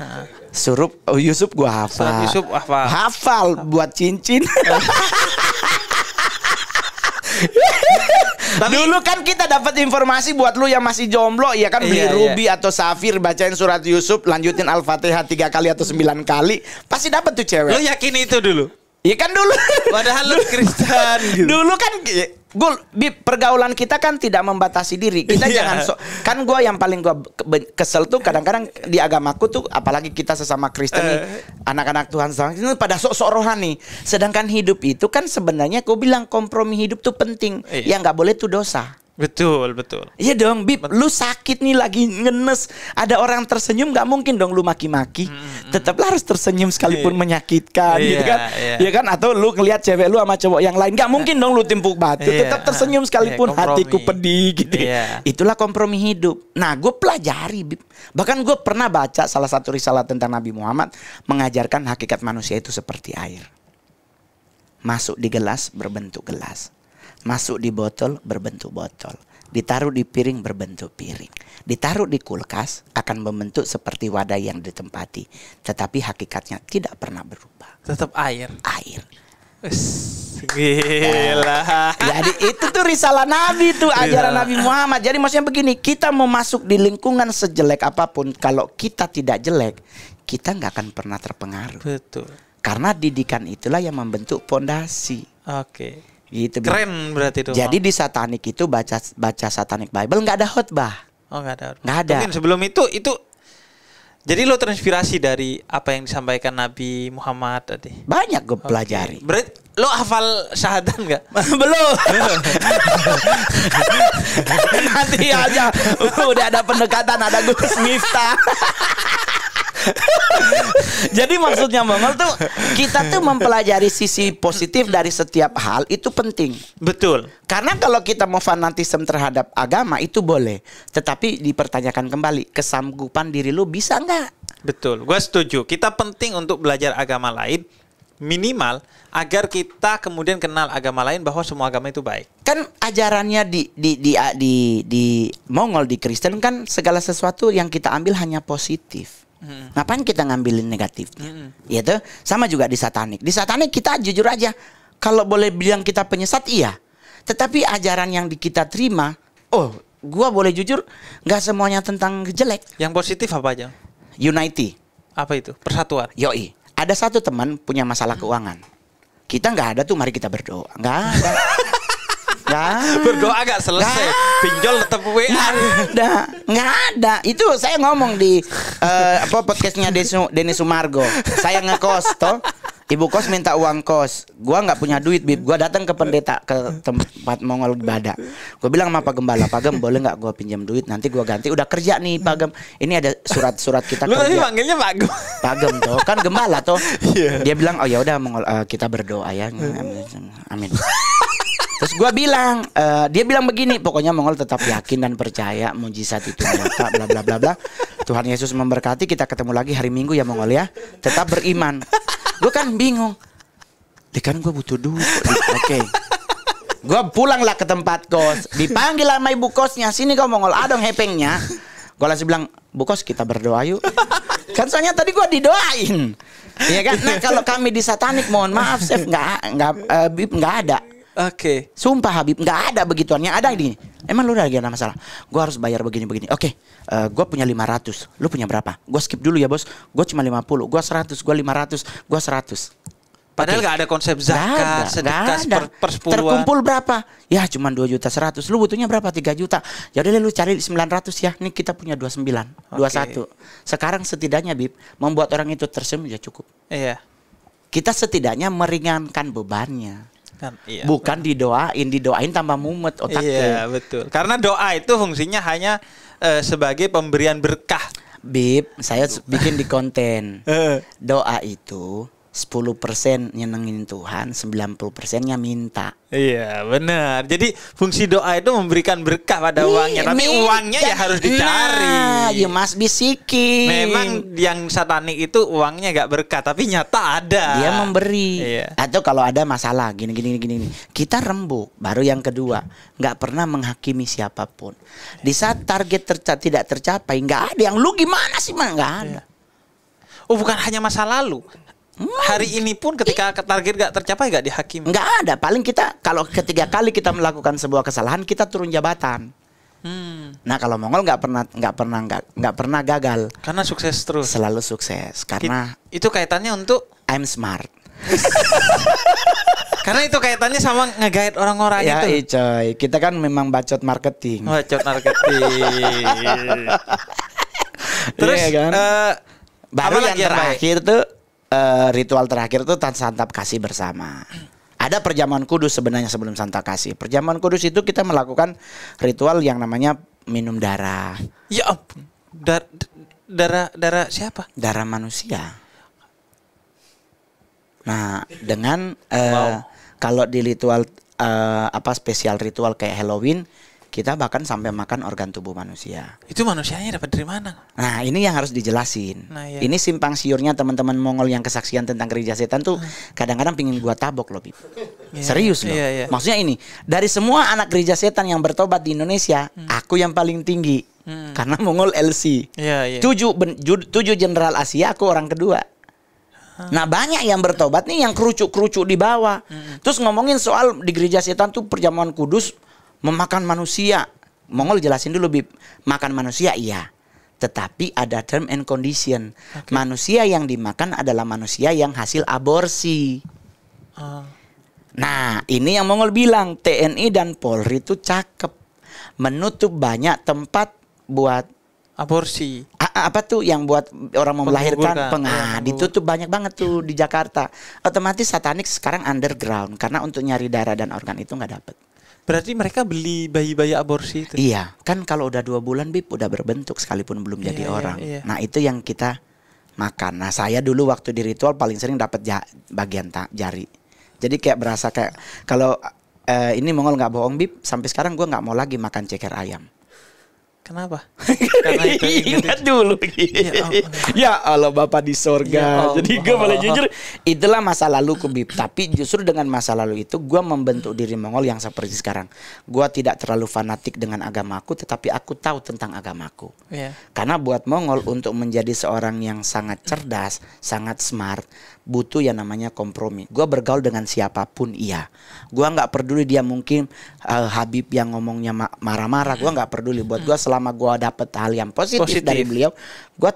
Surup oh, Yusuf gua hafal. Yusuf hafal. Hafal buat cincin. Tapi, Dulu kan kita dapat informasi buat lu yang masih jomblo ya kan beli iya, iya, ruby atau safir bacain surat Yusuf lanjutin Al-Fatihah tiga kali atau sembilan kali pasti dapat tuh cewek. Lu yakin itu dulu? Iya kan dulu. Padahal lu Kristen gitu. Dulu kan Gul, Bib, pergaulan kita kan tidak membatasi diri. Kita yeah. jangan so, kan gue yang paling gue kesel tuh kadang-kadang di agamaku tuh apalagi kita sesama Kristen uh. nih, eh. anak-anak Tuhan sama itu pada sok-sok rohani. Sedangkan hidup itu kan sebenarnya gue bilang kompromi hidup tuh penting. Yeah. Yang nggak boleh tuh dosa. Betul, betul. Iya dong, Bib. Lu sakit nih lagi ngenes. Ada orang tersenyum gak mungkin dong lu maki-maki. Hmm, hmm, hmm. Tetaplah harus tersenyum sekalipun yeah. menyakitkan yeah, gitu iya, kan. Iya. yeah. kan atau lu ngelihat cewek lu sama cowok yang lain gak mungkin dong lu timpuk batu. Yeah. Tetap tersenyum sekalipun yeah, hatiku pedih gitu. Yeah. Itulah kompromi hidup. Nah, gue pelajari, Bib. Bahkan gue pernah baca salah satu risalah tentang Nabi Muhammad mengajarkan hakikat manusia itu seperti air. Masuk di gelas berbentuk gelas masuk di botol berbentuk botol, ditaruh di piring berbentuk piring, ditaruh di kulkas akan membentuk seperti wadah yang ditempati, tetapi hakikatnya tidak pernah berubah. Tetap air. Air. gila. Ya, jadi itu tuh risalah Nabi tuh ajaran Nabi Muhammad. Jadi maksudnya begini, kita mau masuk di lingkungan sejelek apapun, kalau kita tidak jelek, kita nggak akan pernah terpengaruh. Betul. Karena didikan itulah yang membentuk pondasi. Oke. Okay. Gitu. Keren berarti itu. Jadi di satanik itu baca baca satanik Bible nggak ada khotbah. Oh nggak ada. Nggak ada. Mungkin sebelum itu itu jadi lo terinspirasi dari apa yang disampaikan Nabi Muhammad tadi? Banyak gue okay. pelajari. Berarti lo hafal syahadat nggak? Belum. Nanti aja udah ada pendekatan ada Gus Miftah. Jadi maksudnya Mamal tuh kita tuh mempelajari sisi positif dari setiap hal itu penting. Betul. Karena kalau kita mau fanatisme terhadap agama itu boleh, tetapi dipertanyakan kembali kesanggupan diri lu bisa nggak? Betul. Gue setuju. Kita penting untuk belajar agama lain minimal agar kita kemudian kenal agama lain bahwa semua agama itu baik. Kan ajarannya di di di di, di Mongol di Kristen kan segala sesuatu yang kita ambil hanya positif. Hmm. Ngapain kita ngambilin negatifnya? Hmm. Ya tuh, sama juga di satanik. Di satanik kita jujur aja, kalau boleh bilang kita penyesat iya. Tetapi ajaran yang kita terima, oh, gua boleh jujur, nggak semuanya tentang jelek. Yang positif apa aja? Unity. Apa itu? Persatuan. Yoi. Ada satu teman punya masalah hmm. keuangan. Kita nggak ada tuh, mari kita berdoa. Nggak ada. Nah. Berdoa gak selesai. Nah. Pinjol tetap WA. Gak ada. Gak ada. Itu saya ngomong di uh, apa podcastnya Denny Sumargo. Saya ngekos toh. Ibu kos minta uang kos. Gua nggak punya duit, Bib. Gua datang ke pendeta ke tempat Mongol ibadah. Gua bilang sama Pak Gembala, Pak Gem, boleh nggak gua pinjam duit? Nanti gua ganti. Udah kerja nih, Pak Gem. Ini ada surat-surat kita Lu kerja. Lu manggilnya Pak Gem. Pak Gem tuh kan Gembala tuh. Yeah. Dia bilang, "Oh ya udah uh, kita berdoa ya." Amin. Amin. Terus gue bilang, uh, dia bilang begini, pokoknya Mongol tetap yakin dan percaya mujizat itu nyata, bla bla bla bla. Tuhan Yesus memberkati, kita ketemu lagi hari Minggu ya Mongol ya. Tetap beriman. Gue kan bingung. Dia kan gue butuh duit. Oke. Okay. Gue lah ke tempat kos. Dipanggil sama ibu kosnya. Sini kau Mongol, adong hepengnya. Gue langsung bilang, bu kos kita berdoa yuk. Kan soalnya tadi gue didoain. Iya kan? Nah kalau kami di satanik mohon maaf Chef nggak nggak uh, nggak ada. Oke. Okay. Sumpah Habib, nggak ada begituannya, ada ini. Emang lu lagi ada masalah? Gue harus bayar begini-begini. Oke, okay. uh, eh, gue punya 500. Lu punya berapa? Gue skip dulu ya bos. Gue cuma 50. Gue 100. Gue 500. Gue 100. Padahal nggak ada konsep zakat, sedekah, gak Per, Terkumpul berapa? Ya cuma 2 juta 100. Lu butuhnya berapa? 3 juta. Jadi ya lu cari 900 ya. Nih kita punya 29, okay. 21. Sekarang setidaknya Bib, membuat orang itu tersenyum ya cukup. Iya. Kita setidaknya meringankan bebannya. Kan, iya, Bukan betul. didoain, didoain tambah mumet otaknya. Iya, betul. Karena doa itu fungsinya hanya uh, sebagai pemberian berkah. Bib, saya bikin di konten. Eh. Doa itu sepuluh persen nyenengin Tuhan, sembilan 90 persennya minta. Iya benar. Jadi fungsi doa itu memberikan berkah pada uangnya, tapi minta. uangnya ya harus dicari. Nah, you must be Memang yang satanik itu uangnya gak berkah, tapi nyata ada. Dia memberi. Iya. Atau kalau ada masalah gini gini gini, gini. kita rembuk. Baru yang kedua, nggak pernah menghakimi siapapun. Di saat target terca tidak tercapai, nggak ada yang lu gimana sih mah nggak ada. Iya. Oh bukan hanya masa lalu, Hmm. Hari ini pun ketika target gak tercapai gak dihakimi. Gak ada. Paling kita kalau ketiga kali kita melakukan sebuah kesalahan kita turun jabatan. Hmm. Nah kalau Mongol nggak pernah nggak pernah nggak nggak pernah gagal. Karena sukses terus. Selalu sukses karena It, itu kaitannya untuk I'm smart. Karena itu kaitannya sama ngegait orang-orang ya, itu. Ya, coy. Kita kan memang bacot marketing. Bacot marketing. Iya terus yeah, kan? uh, baru yang terakhir tuh Eh, ritual terakhir itu santap kasih bersama. Ada perjamuan kudus sebenarnya sebelum santap kasih. Perjamuan kudus itu kita melakukan ritual yang namanya minum darah. Ya ampun. Dar, darah darah siapa? Darah manusia. Nah, dengan uh, wow. kalau di ritual uh, apa spesial ritual kayak Halloween kita bahkan sampai makan organ tubuh manusia. Itu manusianya dapat dari mana? Nah, ini yang harus dijelasin. Nah, iya. Ini simpang siurnya teman-teman Mongol yang kesaksian tentang gereja setan tuh hmm. kadang-kadang pingin gua tabok loh, Bib. Yeah, Serius iya, loh. Yeah, yeah. Maksudnya ini, dari semua anak gereja setan yang bertobat di Indonesia, hmm. aku yang paling tinggi. Hmm. Karena Mongol LC. Yeah, yeah. Tujuh, ben, tujuh jenderal Asia aku orang kedua. Nah banyak yang bertobat nih yang kerucuk-kerucuk di bawah. Hmm. Terus ngomongin soal di gereja setan tuh perjamuan kudus memakan manusia. Mongol jelasin dulu Bib. Makan manusia iya. Tetapi ada term and condition. Okay. Manusia yang dimakan adalah manusia yang hasil aborsi. Uh. Nah, ini yang Mongol bilang TNI dan Polri itu cakep menutup banyak tempat buat aborsi. A apa tuh yang buat orang mau melahirkan pengah iya, ya, ditutup banyak banget tuh di Jakarta. Otomatis satanik sekarang underground karena untuk nyari darah dan organ itu nggak dapet. Berarti mereka beli bayi-bayi aborsi itu? Iya, kan kalau udah dua bulan bib udah berbentuk sekalipun belum jadi iya, iya orang. Iya, iya. Nah itu yang kita makan. Nah saya dulu waktu di ritual paling sering dapat ja bagian tak jari. Jadi kayak berasa kayak kalau eh, ini Mongol nggak bohong bib sampai sekarang gue nggak mau lagi makan ceker ayam. Kenapa? Karena itu ingat dulu. Ya, ya Allah. Bapak di sorga. Ya Jadi gue boleh jujur, itulah masa lalu Bib. Tapi justru dengan masa lalu itu gue membentuk diri Mongol yang seperti sekarang. Gue tidak terlalu fanatik dengan agamaku, tetapi aku tahu tentang agamaku. Ya. Karena buat Mongol untuk menjadi seorang yang sangat cerdas, sangat smart, butuh yang namanya kompromi. Gua bergaul dengan siapapun, iya. Gua nggak peduli dia mungkin uh, Habib yang ngomongnya marah-marah. Gua nggak peduli. Buat gue selama gue dapet hal yang positif, positif. dari beliau, gue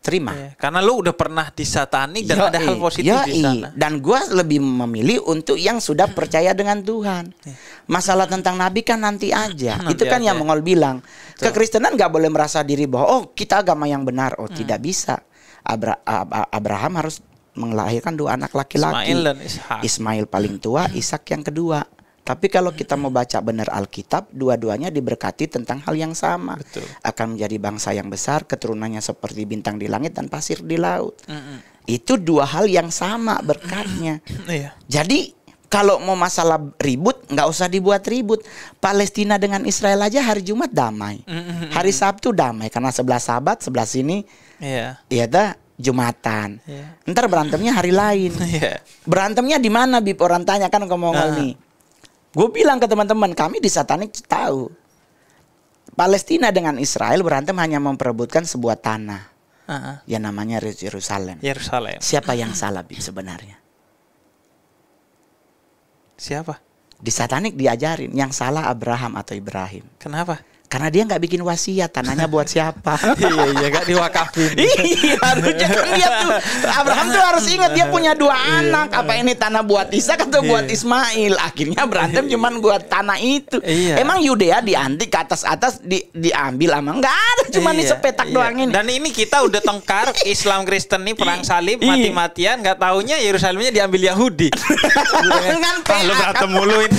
terima. Iya. karena lu udah pernah disatani dan ada hal positif di sana. Dan gue lebih memilih untuk yang sudah percaya dengan Tuhan. Iya. Masalah tentang Nabi kan nanti aja. Nanti Itu kan aja. yang Mongol bilang. Ke Kekristenan gak boleh merasa diri bahwa oh kita agama yang benar. Oh hmm. tidak bisa. Abra Abraham harus melahirkan dua anak laki-laki. Ismail dan Ishak. Ismail paling tua, Ishak yang kedua. Tapi kalau kita mau baca benar Alkitab, dua-duanya diberkati tentang hal yang sama. Betul. Akan menjadi bangsa yang besar, keturunannya seperti bintang di langit dan pasir di laut. Mm -mm. Itu dua hal yang sama berkatnya. iya. Jadi kalau mau masalah ribut, nggak usah dibuat ribut. Palestina dengan Israel aja hari Jumat damai, mm -mm. hari Sabtu damai karena sebelah sahabat sebelah sini. Iya. Iya dah Jumatan. Yeah. Ntar berantemnya hari lain. yeah. Berantemnya di mana Bib orang tanya kan ngomong uh. Ah. ini. Gue bilang ke teman-teman, kami di satanik tahu. Palestina dengan Israel berantem hanya memperebutkan sebuah tanah. Uh -huh. Ah. Yang namanya Yerusalem. Yerusalem. Siapa yang salah Bib sebenarnya? Siapa? Di satanik diajarin yang salah Abraham atau Ibrahim. Kenapa? karena dia nggak bikin wasiat tanahnya buat siapa iya, iya iya nggak diwakafin iya harusnya kan dia tuh Abraham tuh harus ingat dia punya dua iya. anak apa ini tanah buat Isa? atau iya. buat Ismail akhirnya berantem cuman buat tanah itu emang Yudea diantik ke atas atas di, diambil emang nggak ada cuman ini sepetak doang ini dan ini kita udah tengkar Islam Kristen nih perang salib mati matian nggak tahunya Yerusalemnya diambil Yahudi kan ah, lu berantem muluin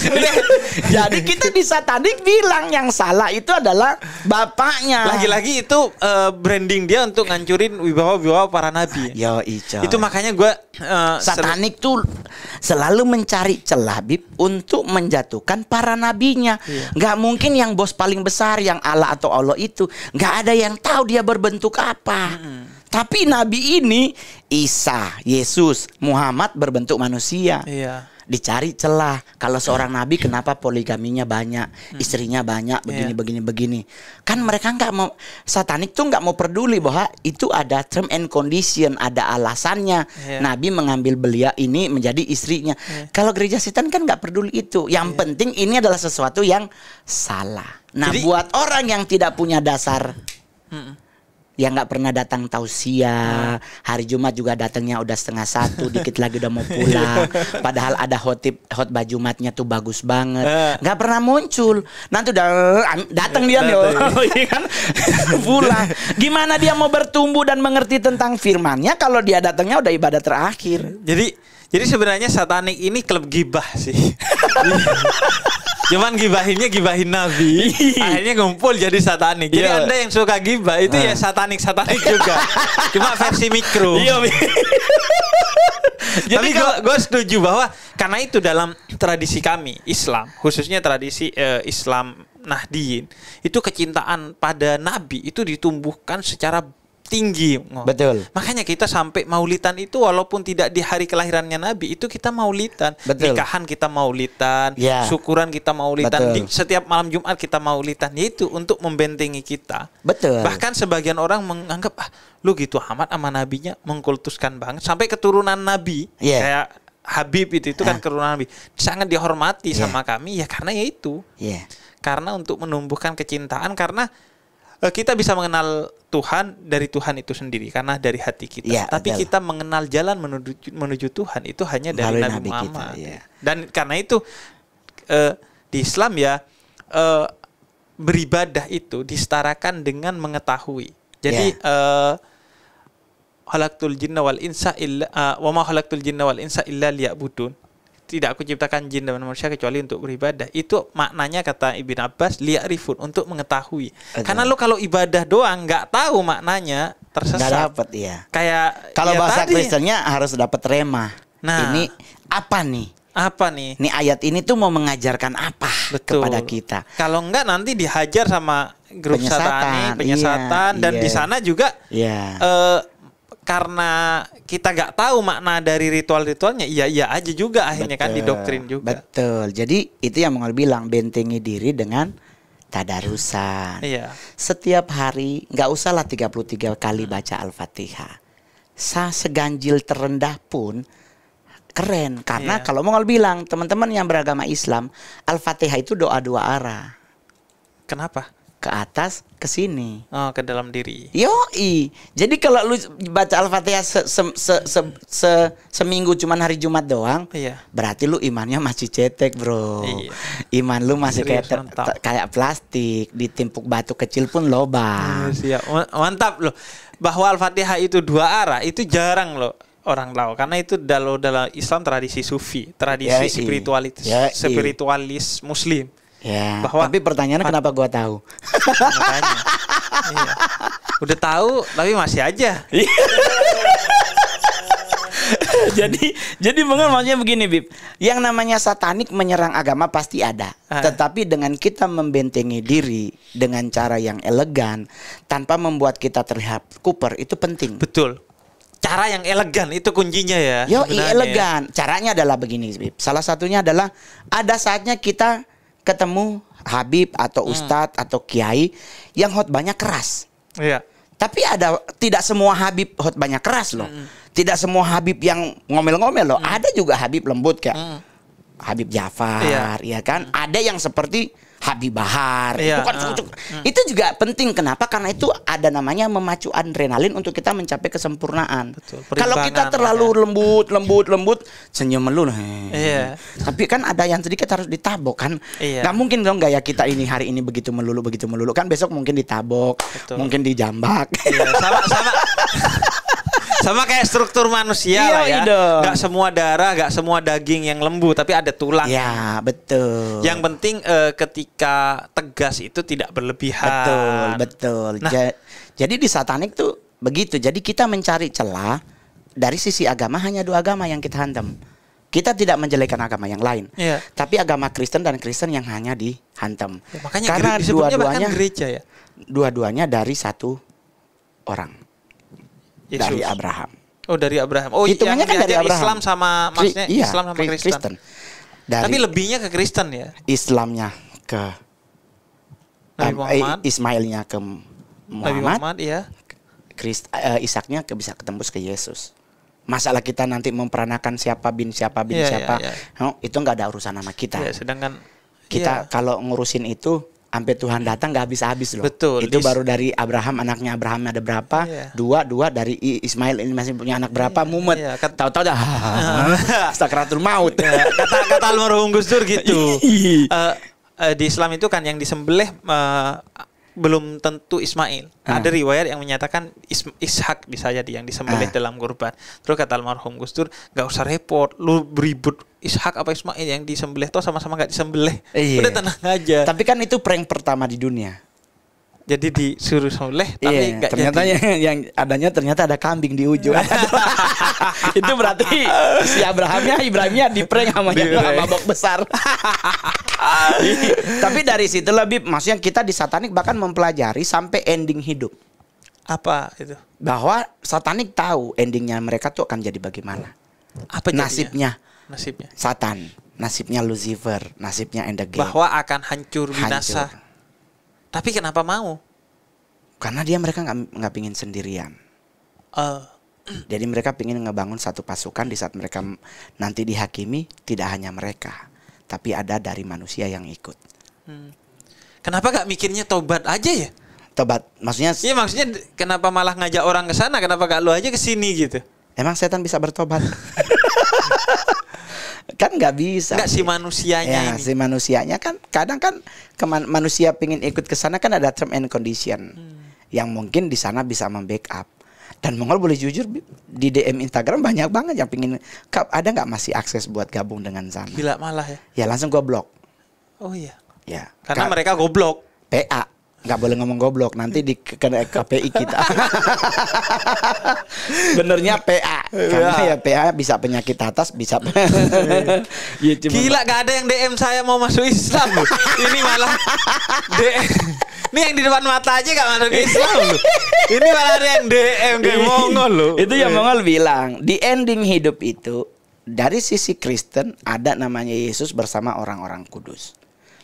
jadi kita bisa tadi bilang yang salah itu adalah bapaknya. Lagi-lagi itu uh, branding dia untuk ngancurin wibawa-wibawa para nabi. Yo, Ico. Iya, itu makanya gue uh, satanik tuh selalu mencari celah bib untuk menjatuhkan para nabinya. Iya. Gak mungkin yang bos paling besar yang Allah atau Allah itu gak ada yang tahu dia berbentuk apa. Hmm. Tapi nabi ini Isa, Yesus, Muhammad berbentuk manusia. Iya dicari celah. Kalau iya. seorang nabi kenapa poligaminya banyak, hmm. istrinya banyak, iya. begini yeah. begini begini. Kan mereka nggak mau satanik tuh nggak mau peduli bahwa itu ada term and condition, ada alasannya. Yeah. Nabi mengambil belia ini menjadi istrinya. Yeah. Kalau gereja setan kan nggak peduli itu. Yang yeah. penting ini adalah sesuatu yang salah. Nah, Jadi, buat orang yang tidak punya dasar mm -mm Ya nggak pernah datang tausiah ah. hari Jumat juga datangnya udah setengah satu dikit lagi udah mau pulang padahal ada hotip hot baju matnya tuh bagus banget ah. nggak pernah muncul nanti udah datang dia nih oh, iya kan pulang gimana dia mau bertumbuh dan mengerti tentang firmannya kalau dia datangnya udah ibadah terakhir jadi jadi sebenarnya satanik ini klub gibah sih Cuman gibahinnya gibahin Nabi. akhirnya ngumpul jadi satanik. Jadi iya. Anda yang suka gibah itu ya ah. satanik-satanik juga. Cuma versi mikro. Iya. Tapi gue setuju bahwa karena itu dalam tradisi kami Islam, khususnya tradisi eh, Islam Nahdiyin, itu kecintaan pada Nabi itu ditumbuhkan secara tinggi. Betul. Makanya kita sampai maulitan itu walaupun tidak di hari kelahirannya Nabi itu kita maulitan. Betul. Nikahan kita maulitan, yeah. syukuran kita maulitan, di, setiap malam Jumat kita maulitan. Yaitu untuk membentengi kita. Betul. Bahkan sebagian orang menganggap ah lu gitu amat sama nabinya mengkultuskan banget sampai keturunan nabi yeah. kayak Habib itu itu kan ah. keturunan Nabi sangat dihormati yeah. sama kami ya karena ya itu yeah. karena untuk menumbuhkan kecintaan karena Eh, kita bisa mengenal Tuhan dari Tuhan itu sendiri karena dari hati kita. Ya, Tapi adalah. kita mengenal jalan menuju menuju Tuhan itu hanya dari Nabi, Muhammad. Kita, ya. Dan karena itu uh, di Islam ya uh, beribadah itu disetarakan dengan mengetahui. Jadi yeah. Ya. uh, halaktul jinna wal insa illa uh, wa ma halaktul jinna wal insa illa liya'budun tidak aku ciptakan jin dan manusia kecuali untuk beribadah. Itu maknanya kata Ibn Abbas rifun untuk mengetahui. Aduh. Karena lo kalau ibadah doang nggak tahu maknanya tersesat. Nggak dapat ya. Kayak kalau ya bahasa tadi, Kristennya harus dapat rema. Nah, ini apa nih? apa nih? Nih ayat ini tuh mau mengajarkan apa Betul. kepada kita? Kalau enggak nanti dihajar sama grup penyesatan, satani, penyesatan iya, dan iya. di sana juga iya. uh, karena kita nggak tahu makna dari ritual-ritualnya, iya iya aja juga akhirnya kan betul, kan didoktrin juga. Betul. Jadi itu yang mau bilang bentengi diri dengan tadarusan. Iya. Setiap hari nggak usahlah 33 kali hmm. baca Al-Fatihah. Sa seganjil terendah pun keren karena iya. kalau mau bilang teman-teman yang beragama Islam Al-Fatihah itu doa dua arah. Kenapa? ke atas ke sini. Oh, ke dalam diri. Yoi. Jadi kalau lu baca Al-Fatihah se, se, se, se, se, seminggu cuman hari Jumat doang, iya. berarti lu imannya masih cetek, Bro. Iya. Iman lu masih Serius, kayak ter, kayak plastik, ditimpuk batu kecil pun lobang. Iya, mantap loh. Bahwa Al-Fatihah itu dua arah, itu jarang loh orang tahu karena itu dalam dalam Islam tradisi sufi, tradisi Yai. spiritualis spiritualis muslim. Ya. Bahwa tapi pertanyaannya kenapa gua tahu? iya. Udah tahu tapi masih aja. Iya. jadi jadi mungkin maksudnya begini Bib. Yang namanya satanik menyerang agama pasti ada. Ah. Tetapi dengan kita membentengi diri dengan cara yang elegan tanpa membuat kita terlihat kuper itu penting. Betul. Cara yang elegan itu kuncinya ya. Yo, ya. elegan. Ya. Caranya adalah begini Bib. Salah satunya adalah ada saatnya kita ketemu Habib atau hmm. Ustadz hmm. atau Kiai yang khotbahnya keras. Iya. Tapi ada tidak semua Habib khotbahnya keras loh. Hmm. Tidak semua Habib yang ngomel-ngomel loh. Hmm. Ada juga Habib lembut kayak hmm. Habib Jafar, iya. ya kan. Hmm. Ada yang seperti Habib Bahar yeah. itu kan ah. cukup, cukup. Uh. Hmm. Hmm. itu juga penting kenapa karena itu ada namanya memacu adrenalin untuk kita mencapai kesempurnaan kalau kita terlalu ya. lembut lembut lembut senyum melulu yeah. tapi kan ada yang sedikit harus ditabok kan yeah. nggak mungkin dong gaya kita ini hari ini begitu melulu begitu melulu kan besok mungkin ditabok Betul. mungkin dijambak yeah, sama sama sama kayak struktur manusia iya, lah ya. Dong. Gak semua darah, gak semua daging yang lembu, tapi ada tulang. Ya betul. Yang penting uh, ketika tegas itu tidak berlebihan. Betul, betul. Nah, ja jadi di satanik tuh begitu. Jadi kita mencari celah dari sisi agama hanya dua agama yang kita hantam. Kita tidak menjelekan agama yang lain, yeah. tapi agama Kristen dan Kristen yang hanya dihantam. Ya, makanya karena dua-duanya gereja ya. Dua-duanya dari satu orang. Yesus. dari Abraham. Oh dari Abraham. Oh hitungannya kan dari Abraham. Islam sama maksudnya Kri iya, Islam sama Kristen. Kristen. Dari Tapi lebihnya ke Kristen ya. Islamnya ke Nabi eh, Muhammad. Eh, Ismailnya ke Muhammad. Nabi Muhammad ya. Krist, uh, Isaknya ke bisa ketembus ke Yesus. Masalah kita nanti memperanakan siapa bin siapa bin yeah, iya, siapa, yeah, oh, yeah. No, itu nggak ada urusan sama kita. Yeah, sedangkan kita yeah. kalau ngurusin itu sampai Tuhan datang nggak habis-habis loh. Betul. Itu Is baru dari Abraham anaknya Abraham ada berapa? Iya. Dua dua dari Ismail ini masih punya anak berapa? Iya, Mumet. Iya. Tahu-tahu dah ah. sakratul maut. Iya, kata kata almarhum Gus Dur gitu. uh, uh, di Islam itu kan yang disembelih uh, belum tentu Ismail. Hmm. Ada riwayat yang menyatakan Is Ishak bisa jadi yang disembelih hmm. dalam kurban. Terus kata almarhum Gus Dur, nggak usah repot, lu beribut Ishak apa Ismail yang disembelih toh sama-sama gak disembelih. Iya. Udah tenang aja. Tapi kan itu prank pertama di dunia jadi disuruh soleh tapi iya, gak ternyata jadi. Yang, yang adanya ternyata ada kambing di ujung itu berarti si Abrahamnya Ibrahimnya di prank sama yang mabok besar tapi dari situ lebih maksudnya kita di satanik bahkan mempelajari sampai ending hidup apa itu bahwa satanik tahu endingnya mereka tuh akan jadi bagaimana apa jadinya? nasibnya nasibnya satan nasibnya Lucifer nasibnya Endgame. bahwa akan hancur binasa hancur tapi kenapa mau? Karena dia mereka nggak nggak pingin sendirian. Uh. Jadi mereka pingin ngebangun satu pasukan di saat mereka nanti dihakimi tidak hanya mereka, tapi ada dari manusia yang ikut. Hmm. Kenapa gak mikirnya tobat aja ya? Tobat, maksudnya? Iya maksudnya kenapa malah ngajak orang ke sana? Kenapa gak lu aja ke sini gitu? Emang setan bisa bertobat? kan nggak bisa. Nggak si manusianya ya, ini. Si manusianya kan kadang kan keman manusia pingin ikut ke sana kan ada term and condition hmm. yang mungkin di sana bisa membackup. Dan Mongol boleh jujur di DM Instagram banyak banget yang pingin ada nggak masih akses buat gabung dengan sana? Gila malah ya. Ya langsung gue blok. Oh iya. Ya. Karena Ka mereka goblok. PA nggak boleh ngomong goblok nanti di KPI kita benernya PA karena ya. ya PA bisa penyakit atas bisa ya, cuman... gila gak ada yang DM saya mau masuk Islam ini malah DM ini yang di depan mata aja gak masuk Islam ini malah ada yang DM kayak Mongol loh itu yang iya. Mongol bilang di ending hidup itu dari sisi Kristen ada namanya Yesus bersama orang-orang kudus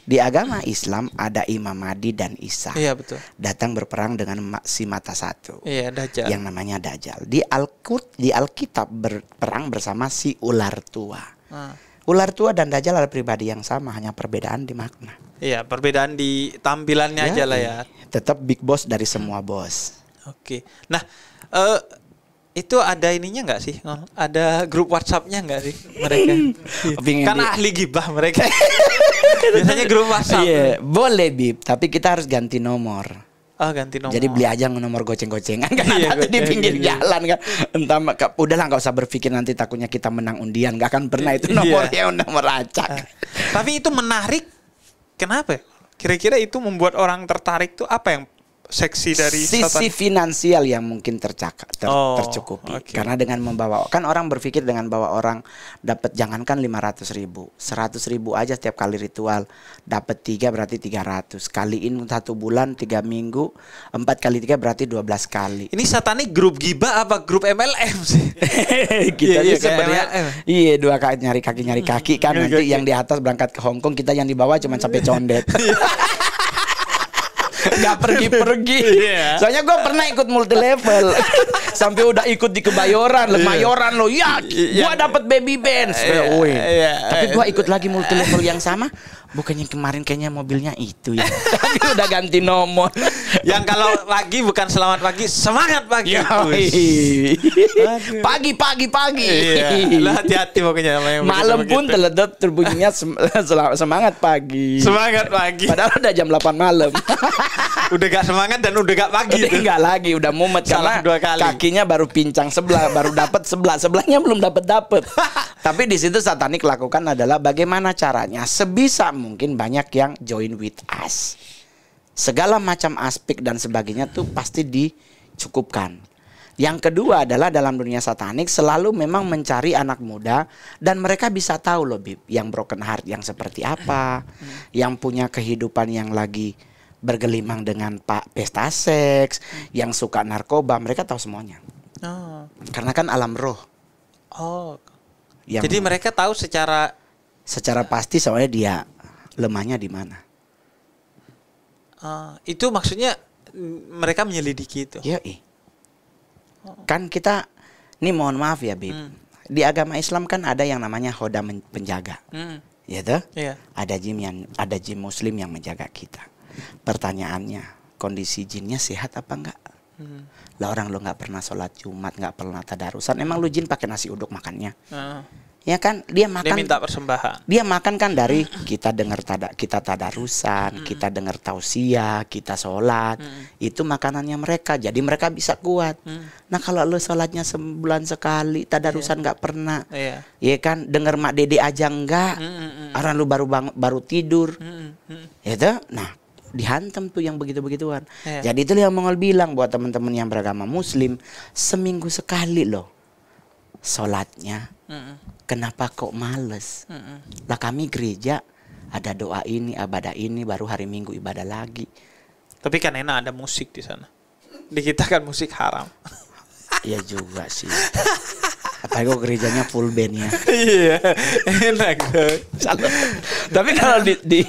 di agama Islam ada Imam Mahdi dan Isa. Iya betul. Datang berperang dengan si mata satu. Iya Dajjal. Yang namanya Dajjal. Di Alkut di Alkitab berperang bersama si ular tua. Ah. Ular tua dan Dajjal adalah pribadi yang sama, hanya perbedaan di makna. Iya, perbedaan di tampilannya ya, aja lah ya. Iya. Tetap big boss dari semua bos. Oke. Nah, uh, itu ada ininya nggak sih? Oh, ada grup WhatsAppnya nggak sih mereka? Gitu. Karena ahli gibah mereka. Biasanya grup WhatsApp. Iya, boleh Bib, tapi kita harus ganti nomor. Oh ganti nomor. Jadi beli aja nomor goceng-gocengan kan iya, di pinggir iya, iya. jalan kan. Entah maka, udahlah nggak usah berpikir nanti takutnya kita menang undian nggak akan pernah itu iya. nomornya iya. nomor acak. Ah. Tapi itu menarik. Kenapa? Ya? Kira-kira itu membuat orang tertarik tuh apa yang seksi dari sisi satan? finansial yang mungkin tercaka, ter, oh, tercukupi okay. karena dengan membawa kan orang berpikir dengan bawa orang dapat jangankan 500 ribu 100 ribu aja setiap kali ritual dapat tiga berarti 300 kaliin satu bulan tiga minggu empat kali tiga berarti 12 kali ini satani grup giba apa grup MLM sih kita yeah, iya, iya sebenarnya iya dua kaki nyari kaki nyari kaki kan iya, nanti iya, yang di atas berangkat ke Hongkong kita yang di bawah cuma sampai condet nggak pergi-pergi. Yeah. Soalnya gue pernah ikut multi level. Sampai udah ikut di kebayoran, lemayoran iya. loh. lo. Ya, iya. gue dapet baby bands. Yeah. Yeah. Tapi gue ikut lagi multi level yang sama. Bukannya kemarin kayaknya mobilnya itu ya. Tapi udah ganti nomor. Yang kalau pagi bukan selamat pagi, semangat pagi. pagi pagi pagi. Iya. hati-hati pokoknya Malam pun gitu. teledot terbunyinya semangat pagi. Semangat pagi. Padahal udah jam 8 malam. udah gak semangat dan udah gak pagi. Udah gak lagi, udah mumet Salah karena dua kali. kakinya baru pincang sebelah, baru dapat sebelah, sebelahnya belum dapat dapat. Tapi di situ satanik lakukan adalah bagaimana caranya sebisamu mungkin banyak yang join with us. Segala macam aspek dan sebagainya tuh pasti dicukupkan. Yang kedua adalah dalam dunia satanik selalu memang mencari anak muda dan mereka bisa tahu loh Bib, yang broken heart yang seperti apa, yang punya kehidupan yang lagi bergelimang dengan pak pesta seks, yang suka narkoba, mereka tahu semuanya. Oh. Karena kan alam roh. Oh. Yang Jadi mereka tahu secara secara pasti soalnya dia lemahnya di mana? Uh, itu maksudnya mereka menyelidiki itu. Iya. Oh. Kan kita ini mohon maaf ya, Bib. Hmm. Di agama Islam kan ada yang namanya hoda penjaga. Hmm. Ya yeah. Iya. Ada jin yang ada jin muslim yang menjaga kita. Pertanyaannya, kondisi jinnya sehat apa enggak? Hmm. Lah orang lo nggak pernah sholat Jumat, nggak pernah tadarusan, emang lu jin pakai nasi uduk makannya? Uh ya kan dia makan dia minta persembahan dia makan kan dari kita dengar tada, kita tadarusan hmm. kita dengar tausiah kita sholat hmm. itu makanannya mereka jadi mereka bisa kuat hmm. nah kalau lo sholatnya sebulan sekali tadarusan iya. nggak yeah. pernah yeah. ya kan dengar mak dede aja enggak hmm. orang lu baru bang, baru tidur hmm. itu ya nah dihantam tuh yang begitu-begituan. Yeah. Jadi itu yang Mongol bilang buat teman-teman yang beragama Muslim seminggu sekali loh sholatnya. Mm kenapa kok males? Mm Lah kami gereja ada doa ini, ibadah ini, baru hari Minggu ibadah lagi. Tapi kan enak ada musik di sana. Di kita kan musik haram. Iya juga sih. Apalagi gue gerejanya full band ya. Iya, enak Tapi kalau di, di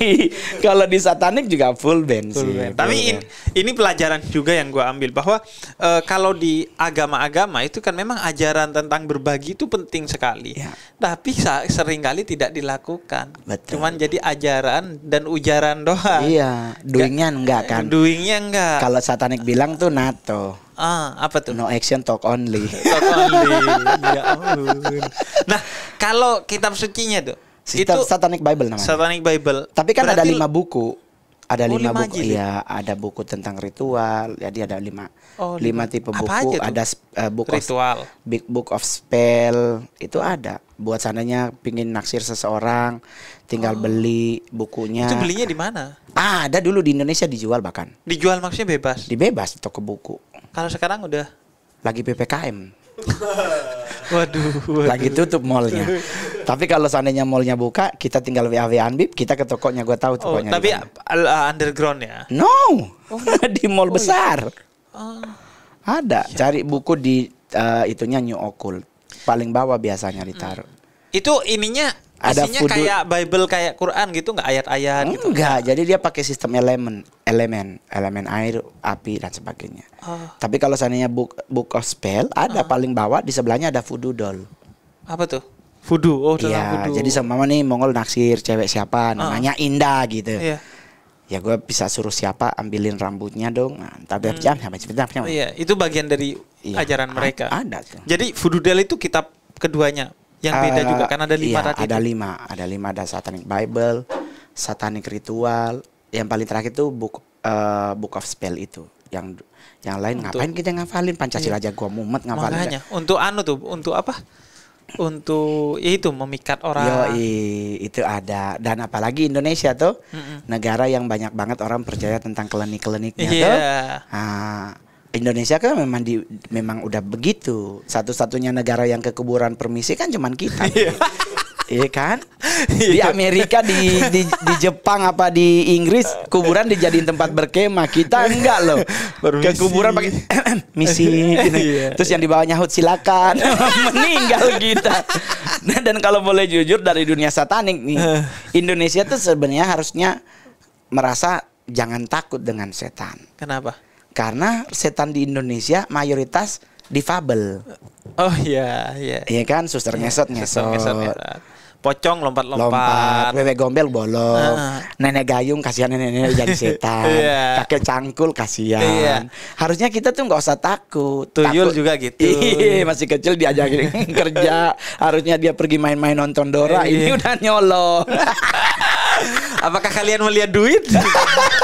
kalau di satanic juga full band full sih. Band. Tapi full ini, band. ini pelajaran juga yang gue ambil bahwa uh, kalau di agama-agama itu kan memang ajaran tentang berbagi itu penting sekali. Ya. Tapi seringkali tidak dilakukan. Betul. Cuman jadi ajaran dan ujaran doa. Iya, doingnya enggak kan? Doingnya enggak. Kalau satanic bilang tuh NATO. Ah, apa tuh? No action talk only. talk only. ya ampun. Nah, kalau kitab sucinya tuh Sita itu Satanic Bible namanya. Satanic Bible. Tapi kan Berarti ada lima buku. Ada oh, lima, lima buku. Iya, ada buku tentang ritual. Jadi ada lima, oh, lima tipe apa buku. Ada uh, eh, buku ritual. Of, big book of spell itu ada. Buat sananya pingin naksir seseorang, tinggal oh. beli bukunya. Itu belinya di mana? Ah, ada dulu di Indonesia dijual bahkan. Dijual maksudnya bebas. Dibebas toko buku. Kalau sekarang udah lagi PPKM. waduh, waduh. Lagi tutup mallnya. tapi kalau seandainya mallnya buka, kita tinggal wa wa bib, kita ke tokonya, gue tahu oh, tokonya. Oh, tapi uh, underground ya? No, oh, di mall oh, iya. besar. Uh, Ada, ya. cari buku di uh, itunya New Occult, paling bawah biasanya ditaruh. Hmm. Itu ininya ada Isinya kayak Bible kayak Quran gitu nggak ayat-ayat gitu enggak jadi dia pakai sistem elemen elemen elemen air api dan sebagainya oh. tapi kalau seandainya book book of spell ada oh. paling bawah di sebelahnya ada voodoo doll apa tuh voodoo oh iya jadi sama nih Mongol naksir cewek siapa ah. namanya oh. Indah gitu Iya. ya gue bisa suruh siapa ambilin rambutnya dong nah, tapi hmm. jam sampai oh, iya itu bagian dari ya, ajaran mereka ada tuh. jadi voodoo itu kitab keduanya yang uh, beda juga kan ada lima iya, Ada lima, ada lima ada Satanic Bible, Satanic Ritual, yang paling terakhir itu book uh, book of spell itu yang yang lain untuk, ngapain kita ngafalin Pancasila iya. aja gua mumet ngafalin. Makanya untuk anu tuh, untuk apa? Untuk ya itu memikat orang. Yo, itu ada dan apalagi Indonesia tuh mm -mm. negara yang banyak banget orang percaya tentang kelenik-keleniknya yeah. tuh. Nah, Indonesia kan memang di memang udah begitu. Satu-satunya negara yang kekuburan permisi kan cuman kita. Iya. iya kan? Iya. Di Amerika, di, di di Jepang apa di Inggris kuburan dijadiin tempat berkemah. Kita enggak loh. Ke kuburan pakai misi. Iya. Terus yang di bawahnya hut silakan. Meninggal kita. Nah, dan kalau boleh jujur dari dunia satanik nih, eh. Indonesia tuh sebenarnya harusnya merasa jangan takut dengan setan. Kenapa? Karena setan di Indonesia mayoritas difabel. Oh iya, iya. Iya kan, suster ya, ngesot ngesot. ngesot, ya. pocong lompat-lompat, lompat, gombel bolong, ah, ah. nenek gayung kasihan nenek-nenek jadi setan, yeah. kakek cangkul kasihan. Yeah. Harusnya kita tuh nggak usah takut. Tuyul takut. juga gitu. Iyi, masih kecil diajak kerja, harusnya dia pergi main-main nonton Dora, iya. ini udah nyolong. Apakah kalian melihat duit?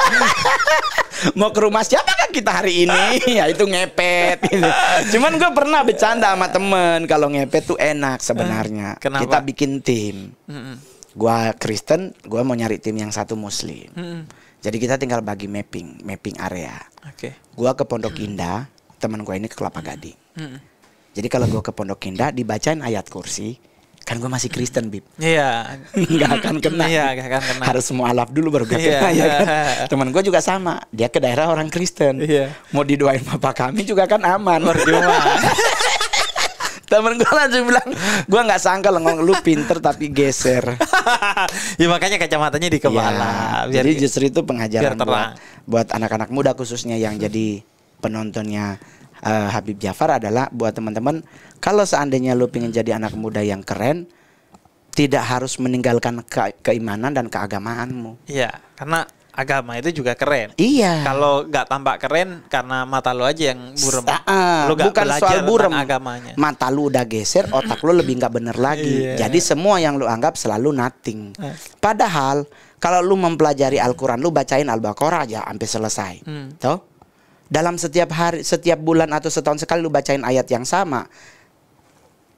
Mau ke rumah siapa kan kita hari ini? Ya itu ngepet. Gitu. Cuman gue pernah bercanda sama temen kalau ngepet tuh enak sebenarnya. Eh, kenapa? Kita bikin tim. Gua Kristen, gue mau nyari tim yang satu Muslim. Jadi kita tinggal bagi mapping, mapping area. Oke. Okay. Gua ke Pondok Indah, teman gue ini ke Kelapa Gading. Jadi kalau gue ke Pondok Indah dibacain ayat kursi kan gue masih Kristen bib iya nggak akan kena iya gak akan kena harus semua alaf dulu baru gak kena iya. ya kan teman gue juga sama dia ke daerah orang Kristen iya. mau didoain papa kami juga kan aman berdoa temen gue langsung bilang gue nggak sangka lengong lu pinter tapi geser ya makanya kacamatanya di kepala ya, jadi justru itu pengajaran biar buat anak-anak muda khususnya yang hmm. jadi penontonnya uh, Habib Jafar adalah buat teman-teman kalau seandainya lu pengen jadi anak muda yang keren tidak harus meninggalkan ke keimanan dan keagamaanmu. Iya, karena agama itu juga keren. Iya. Kalau nggak tampak keren karena mata lu aja yang buram, Uh, ah, lu gak bukan soal burem agamanya. Mata lu udah geser, otak lu lebih nggak bener iya. lagi. Yeah. Jadi semua yang lu anggap selalu nothing. Eh. Padahal kalau lu mempelajari Al-Qur'an, lu bacain Al-Baqarah aja sampai selesai. Hmm. Tuh? dalam setiap hari setiap bulan atau setahun sekali lu bacain ayat yang sama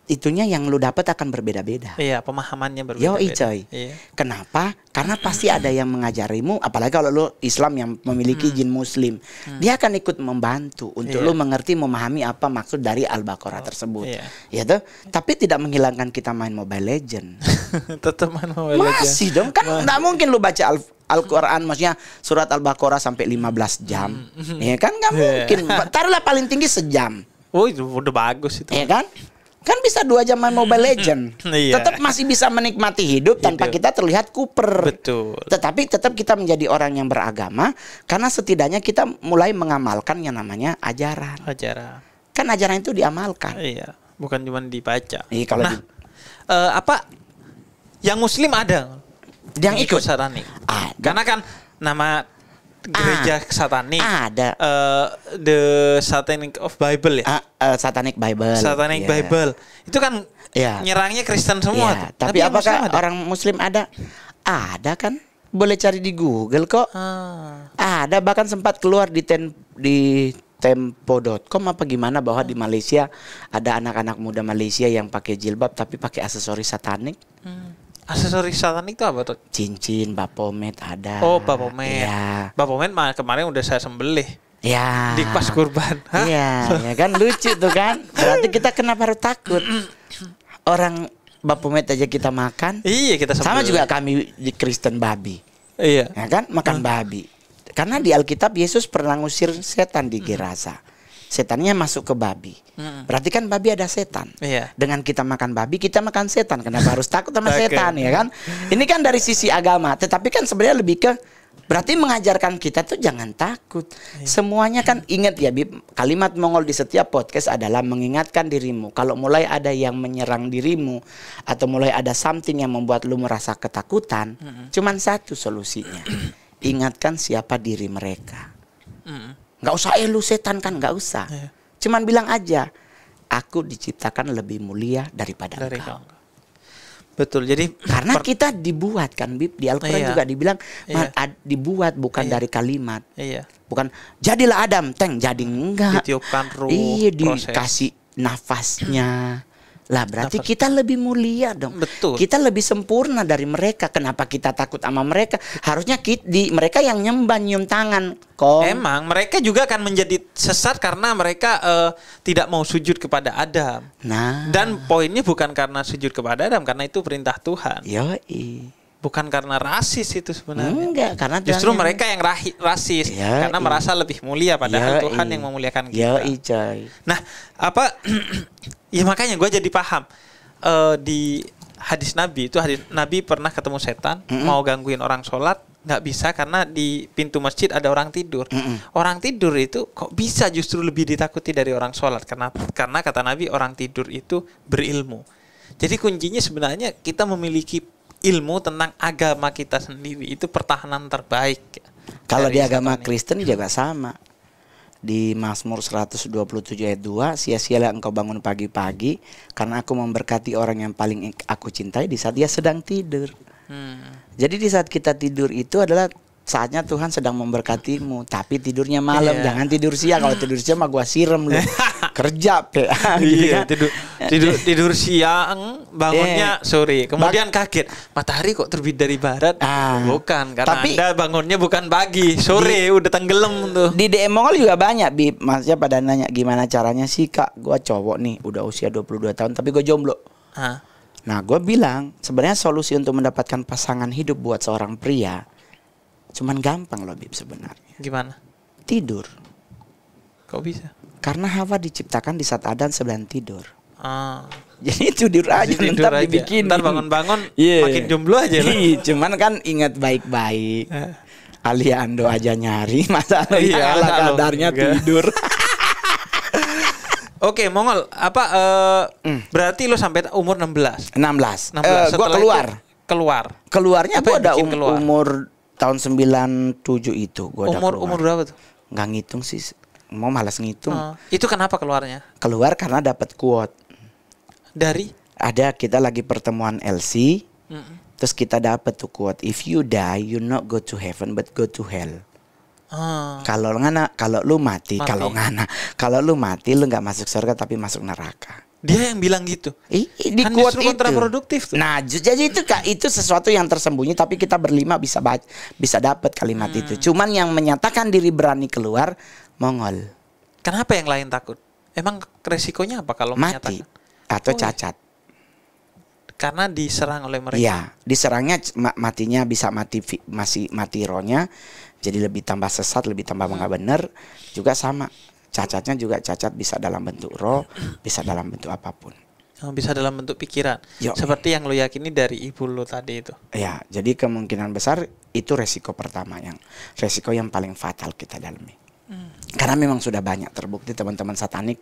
itunya yang lu dapat akan berbeda-beda. Iya, pemahamannya berbeda-beda. Yo, coy. Iya. Kenapa? Karena pasti ada yang mengajarimu, apalagi kalau lu Islam yang memiliki hmm. jin muslim. Hmm. Dia akan ikut membantu untuk iya. lu mengerti memahami apa maksud dari Al-Baqarah oh, tersebut. Iya. Ya tuh, tapi tidak menghilangkan kita main Mobile Legend. Tetap main Mobile Legend. Masih dong, kan enggak mungkin lu baca Al Al-Quran maksudnya surat Al-Baqarah sampai 15 jam. Hmm. Iya Ya kan Gak iya. mungkin. Taruhlah paling tinggi sejam. Oh, itu udah bagus itu. Ya kan? Kan bisa dua jam main Mobile hmm. Legend. iya. Tetap masih bisa menikmati hidup tanpa hidup. Gitu. kita terlihat kuper. Betul. Tetapi tetap kita menjadi orang yang beragama karena setidaknya kita mulai mengamalkan yang namanya ajaran. Ajaran. Kan ajaran itu diamalkan. Iya, bukan cuma dibaca. Iya, kalau nah, di... uh, apa yang muslim ada yang ikut sarani. Ah, Karena kan nama gereja ah, satanik ada uh, the satanic of bible ya uh, uh, satanic bible satanic yeah. bible itu kan yeah. nyerangnya Kristen semua yeah. tapi, tapi apakah muslim orang muslim ada ada kan boleh cari di Google kok ah. ada bahkan sempat keluar di ten di tempo.com apa gimana bahwa hmm. di Malaysia ada anak-anak muda Malaysia yang pakai jilbab tapi pakai aksesoris satanik hmm aksesoris satanik itu apa tuh? Cincin, bapomet ada. Oh, bapomet. Iya. Bapomet mah kemarin udah saya sembelih. Iya. Di pas kurban. Iya, ya kan lucu tuh kan. Berarti kita kenapa harus takut? Orang bapomet aja kita makan. Iya, kita sembelih. Sama juga kami di Kristen babi. Iya. Ya kan makan hmm. babi. Karena di Alkitab Yesus pernah ngusir setan di Gerasa setannya masuk ke babi. Hmm. Berarti kan babi ada setan. Iya. Dengan kita makan babi, kita makan setan. Kenapa harus takut sama okay. setan ya kan? Ini kan dari sisi agama, tetapi kan sebenarnya lebih ke berarti mengajarkan kita tuh jangan takut. Iya. Semuanya kan ingat ya Bib, kalimat Mongol di setiap podcast adalah mengingatkan dirimu. Kalau mulai ada yang menyerang dirimu atau mulai ada something yang membuat lu merasa ketakutan, -hmm. cuman satu solusinya. ingatkan siapa diri mereka. -hmm nggak usah elu eh, setan kan nggak usah yeah. cuman bilang aja aku diciptakan lebih mulia daripada Dari engkau. betul jadi karena kita dibuat kan bib di Al-Qur'an iya. juga dibilang iya. dibuat bukan iya. dari kalimat iya. bukan jadilah Adam teng jadi nah, enggak ditiupkan ruh iya dikasih nafasnya lah berarti kita lebih mulia dong. Betul. Kita lebih sempurna dari mereka. Kenapa kita takut sama mereka? Harusnya kita, di mereka yang nyembah nyium tangan. Emang mereka juga akan menjadi sesat karena mereka uh, tidak mau sujud kepada Adam. Nah. Dan poinnya bukan karena sujud kepada Adam karena itu perintah Tuhan. Yoi bukan karena rasis itu sebenarnya. Enggak, karena justru yang... mereka yang rahi, rasis ya, karena iya. merasa lebih mulia padahal ya, Tuhan iya. yang memuliakan ya, kita. Ya, ijai. Nah, apa ya makanya gue jadi paham uh, di hadis Nabi itu hadis Nabi pernah ketemu setan mm -mm. mau gangguin orang sholat nggak bisa karena di pintu masjid ada orang tidur. Mm -mm. Orang tidur itu kok bisa justru lebih ditakuti dari orang sholat karena karena kata Nabi orang tidur itu berilmu. Jadi kuncinya sebenarnya kita memiliki ilmu tentang agama kita sendiri itu pertahanan terbaik. Kalau di agama ini. Kristen juga hmm. sama. Di Mazmur 127 ayat 2, sia-sialah engkau bangun pagi-pagi karena aku memberkati orang yang paling aku cintai di saat dia sedang tidur. Hmm. Jadi di saat kita tidur itu adalah saatnya Tuhan sedang memberkatimu tapi tidurnya malam yeah. jangan tidur siang kalau tidur siang mah gua siram lu kerja pe iya, gitu kan? tidur tidur tidur siang bangunnya yeah. sore kemudian Bak kaget matahari kok terbit dari barat ah. bukan karena tapi, anda bangunnya bukan pagi sore di, udah tenggelam tuh di DM Mongol juga banyak bi maksudnya pada nanya gimana caranya sih kak gua cowok nih udah usia 22 tahun tapi gua jomblo ah. nah gua bilang sebenarnya solusi untuk mendapatkan pasangan hidup buat seorang pria Cuman gampang loh Bib sebenarnya. Gimana? Tidur. Kok bisa? Karena Hawa diciptakan di saat Adan sedang tidur. Ah. Jadi tidur aja Jadi tidur ntar dibikin. Ntar bangun-bangun yeah. makin jomblo aja loh. Iya, cuman kan ingat baik-baik. Eh. Aliando aja nyari, masa iya, ala kadarnya tidur. Oke, Mongol, apa uh, mm. berarti lo sampai umur 16? 16. 16. Uh, gua keluar. keluar. Keluarnya apa gua ada um keluar? umur tahun 97 itu gua umur umur berapa tuh nggak ngitung sih mau malas ngitung uh, itu kenapa keluarnya keluar karena dapat kuot dari ada kita lagi pertemuan LC mm -mm. terus kita dapat tuh kuot if you die you not go to heaven but go to hell ah. kalau ngana kalau lu mati, mati. kalau ngana kalau lu mati lu nggak masuk surga tapi masuk neraka dia iya. yang bilang gitu. I, kan di kan quote itu. kontraproduktif. Tuh. Nah, jadi itu kak itu sesuatu yang tersembunyi tapi kita berlima bisa baca, bisa dapat kalimat hmm. itu. Cuman yang menyatakan diri berani keluar Mongol. Kenapa yang lain takut? Emang resikonya apa kalau mati menyatakan? atau oh, iya. cacat? Karena diserang oleh mereka. Iya, diserangnya matinya bisa mati masih mati rohnya, jadi lebih tambah sesat, lebih tambah hmm. nggak hmm. benar, juga sama Cacatnya juga cacat bisa dalam bentuk roh, bisa dalam bentuk apapun. Oh, bisa dalam bentuk pikiran. Yo. Seperti yang lo yakini dari ibu lo tadi itu. Ya, jadi kemungkinan besar itu resiko pertama yang resiko yang paling fatal kita dalami. Hmm. Karena memang sudah banyak terbukti teman-teman satanik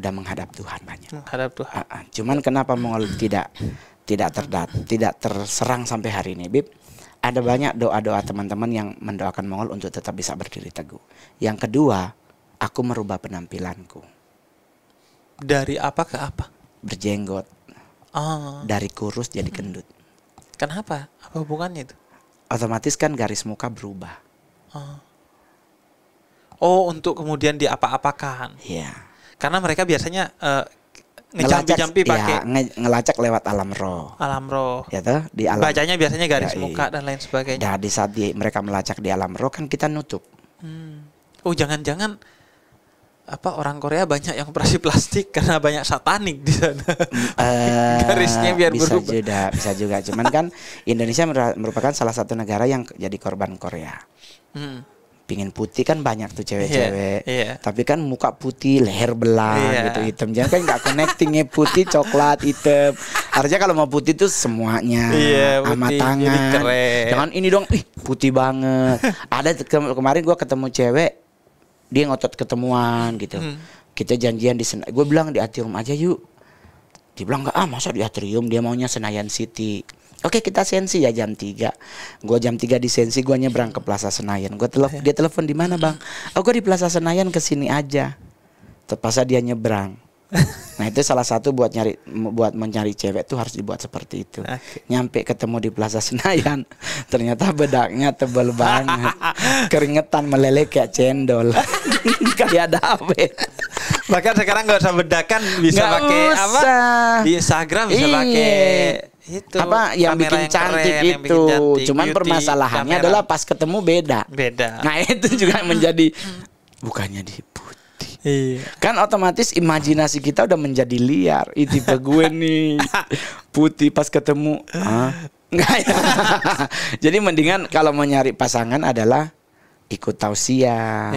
udah menghadap Tuhan banyak. Menghadap Tuhan. Uh -uh. Cuman kenapa Mongol tidak tidak terdat tidak terserang sampai hari ini, Bib? Ada banyak doa-doa teman-teman yang mendoakan Mongol untuk tetap bisa berdiri teguh. Yang kedua, aku merubah penampilanku. Dari apa ke apa? Berjenggot. Oh. Dari kurus jadi gendut. Kenapa? Apa hubungannya itu? Otomatis kan garis muka berubah. Oh. Oh, untuk kemudian diapa-apakan. Iya. Karena mereka biasanya uh, eh, ngejampi-jampi iya, pakai ya, nge ngelacak lewat alam roh. Alam roh. Ya toh, di alam. Bacanya biasanya garis ya, muka dan lain sebagainya. Nah, di saat di, mereka melacak di alam roh kan kita nutup. Hmm. Oh, jangan-jangan apa orang Korea banyak yang operasi plastik karena banyak satanik di sana. Uh, Garisnya biar bisa berubah. Juga, bisa juga. Cuman kan Indonesia merupakan salah satu negara yang jadi korban Korea. Hmm. Pingin putih kan banyak tuh iya, cewek-cewek. Yeah, yeah. Tapi kan muka putih, leher belang yeah. gitu hitam. Jangan kan nggak connectingnya putih, coklat, hitam. Harusnya kalau mau putih tuh semuanya yeah, putih, jadi keren. Jangan ini dong, ih putih banget. Ada ke kemarin gua ketemu cewek dia ngotot ketemuan gitu hmm. kita janjian di gue bilang di atrium aja yuk dia bilang nggak ah masa di atrium dia maunya Senayan City Oke kita sensi ya jam 3 Gue jam 3 di sensi gue nyebrang ke Plaza Senayan Gue telep iya. dia telepon di mana bang? Oh gue di Plaza Senayan kesini aja Terpaksa dia nyebrang nah itu salah satu buat nyari buat mencari cewek tuh harus dibuat seperti itu. Okay. Nyampe ketemu di Plaza Senayan, ternyata bedaknya tebal banget, keringetan meleleh kayak cendol, kayak dawet. Bahkan sekarang nggak usah bedakan, bisa pakai apa? Di Instagram bisa iya. pakai itu apa yang bikin cantik keren, itu bikin cantik, cuman permasalahannya adalah pas ketemu beda beda nah itu juga menjadi bukannya di Iya. Kan otomatis imajinasi kita udah menjadi liar. Ini tipe gue nih putih pas ketemu. Ah, enggak ya. Jadi mendingan kalau mau nyari pasangan adalah ikut tausiah,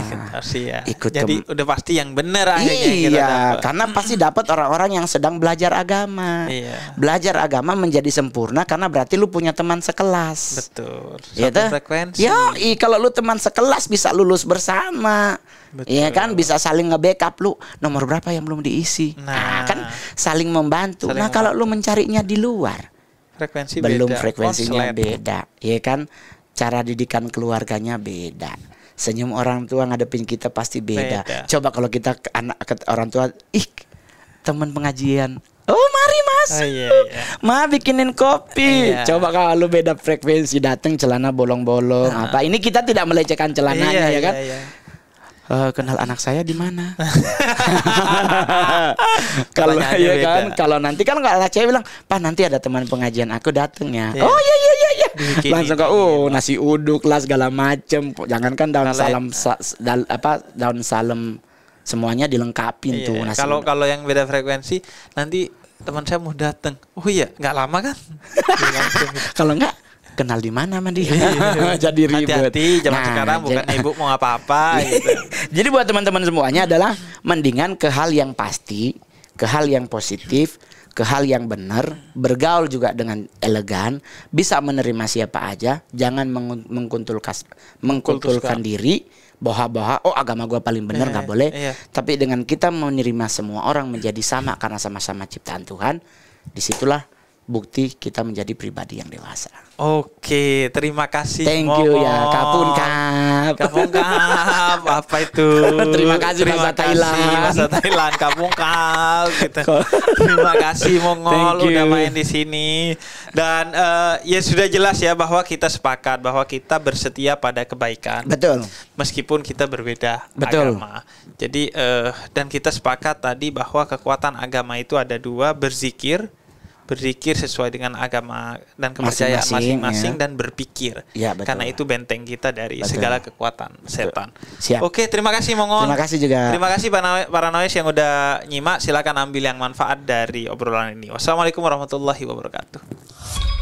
ikut jadi ke... udah pasti yang benar akhirnya iya karena pasti dapat orang-orang yang sedang belajar agama iya. belajar agama menjadi sempurna karena berarti lu punya teman sekelas betul ya frekuensi ya kalau lu teman sekelas bisa lulus bersama Iya kan bisa saling nge-backup lu nomor berapa yang belum diisi. Nah, nah kan saling membantu. Saling nah, kalau lu mencarinya di luar frekuensi belum beda. frekuensinya Konslet. beda, ya kan? cara didikan keluarganya beda senyum orang tua ngadepin kita pasti beda, beda. coba kalau kita ke anak ke orang tua ih teman pengajian oh mari mas oh, iya, iya. ma bikinin kopi iya. coba kalau beda frekuensi datang celana bolong-bolong nah. apa ini kita tidak melecehkan celananya iya, ya kan iya, iya. Uh, kenal anak saya di mana? kalau ya kan, kalau nanti kan nggak anak saya bilang, pak nanti ada teman pengajian aku dateng ya. Yeah. Oh iya iya langsung ke oh nasi uduk lah segala macem jangankan daun salam sa, da, apa daun salam semuanya dilengkapi iya, tuh nasi kalau kalau yang beda frekuensi nanti teman saya mau dateng oh iya nggak lama kan kalau nggak kenal di mana sama dia. Iya. jadi ribet. Hati-hati zaman nah, sekarang bukan ibu mau apa-apa gitu. jadi buat teman-teman semuanya adalah mendingan ke hal yang pasti, ke hal yang positif ke hal yang benar, bergaul juga dengan elegan, bisa menerima siapa aja, jangan mengkuntulkan mengkuntulkan diri boha-boha oh agama gue paling benar iya, nggak boleh iya. tapi dengan kita menerima semua orang menjadi sama karena sama-sama ciptaan Tuhan disitulah bukti kita menjadi pribadi yang dewasa. Oke, terima kasih. Thank Momo. you ya, kapun kap. Kapun kap, apa itu? terima kasih terima bahasa Thailand. Bahasa Thailand, kapun kap. Gitu. terima kasih Mongol udah main di sini. Dan uh, ya sudah jelas ya bahwa kita sepakat bahwa kita bersetia pada kebaikan. Betul. Meskipun kita berbeda Betul. agama. Jadi uh, dan kita sepakat tadi bahwa kekuatan agama itu ada dua, berzikir berzikir sesuai dengan agama dan kepercayaan masing-masing ya. dan berpikir. Ya, betul. Karena itu benteng kita dari betul. segala kekuatan betul. setan. Siap. Oke, terima kasih Mongon. Terima kasih juga. Terima kasih para noise yang udah nyimak. Silakan ambil yang manfaat dari obrolan ini. Wassalamualaikum warahmatullahi wabarakatuh.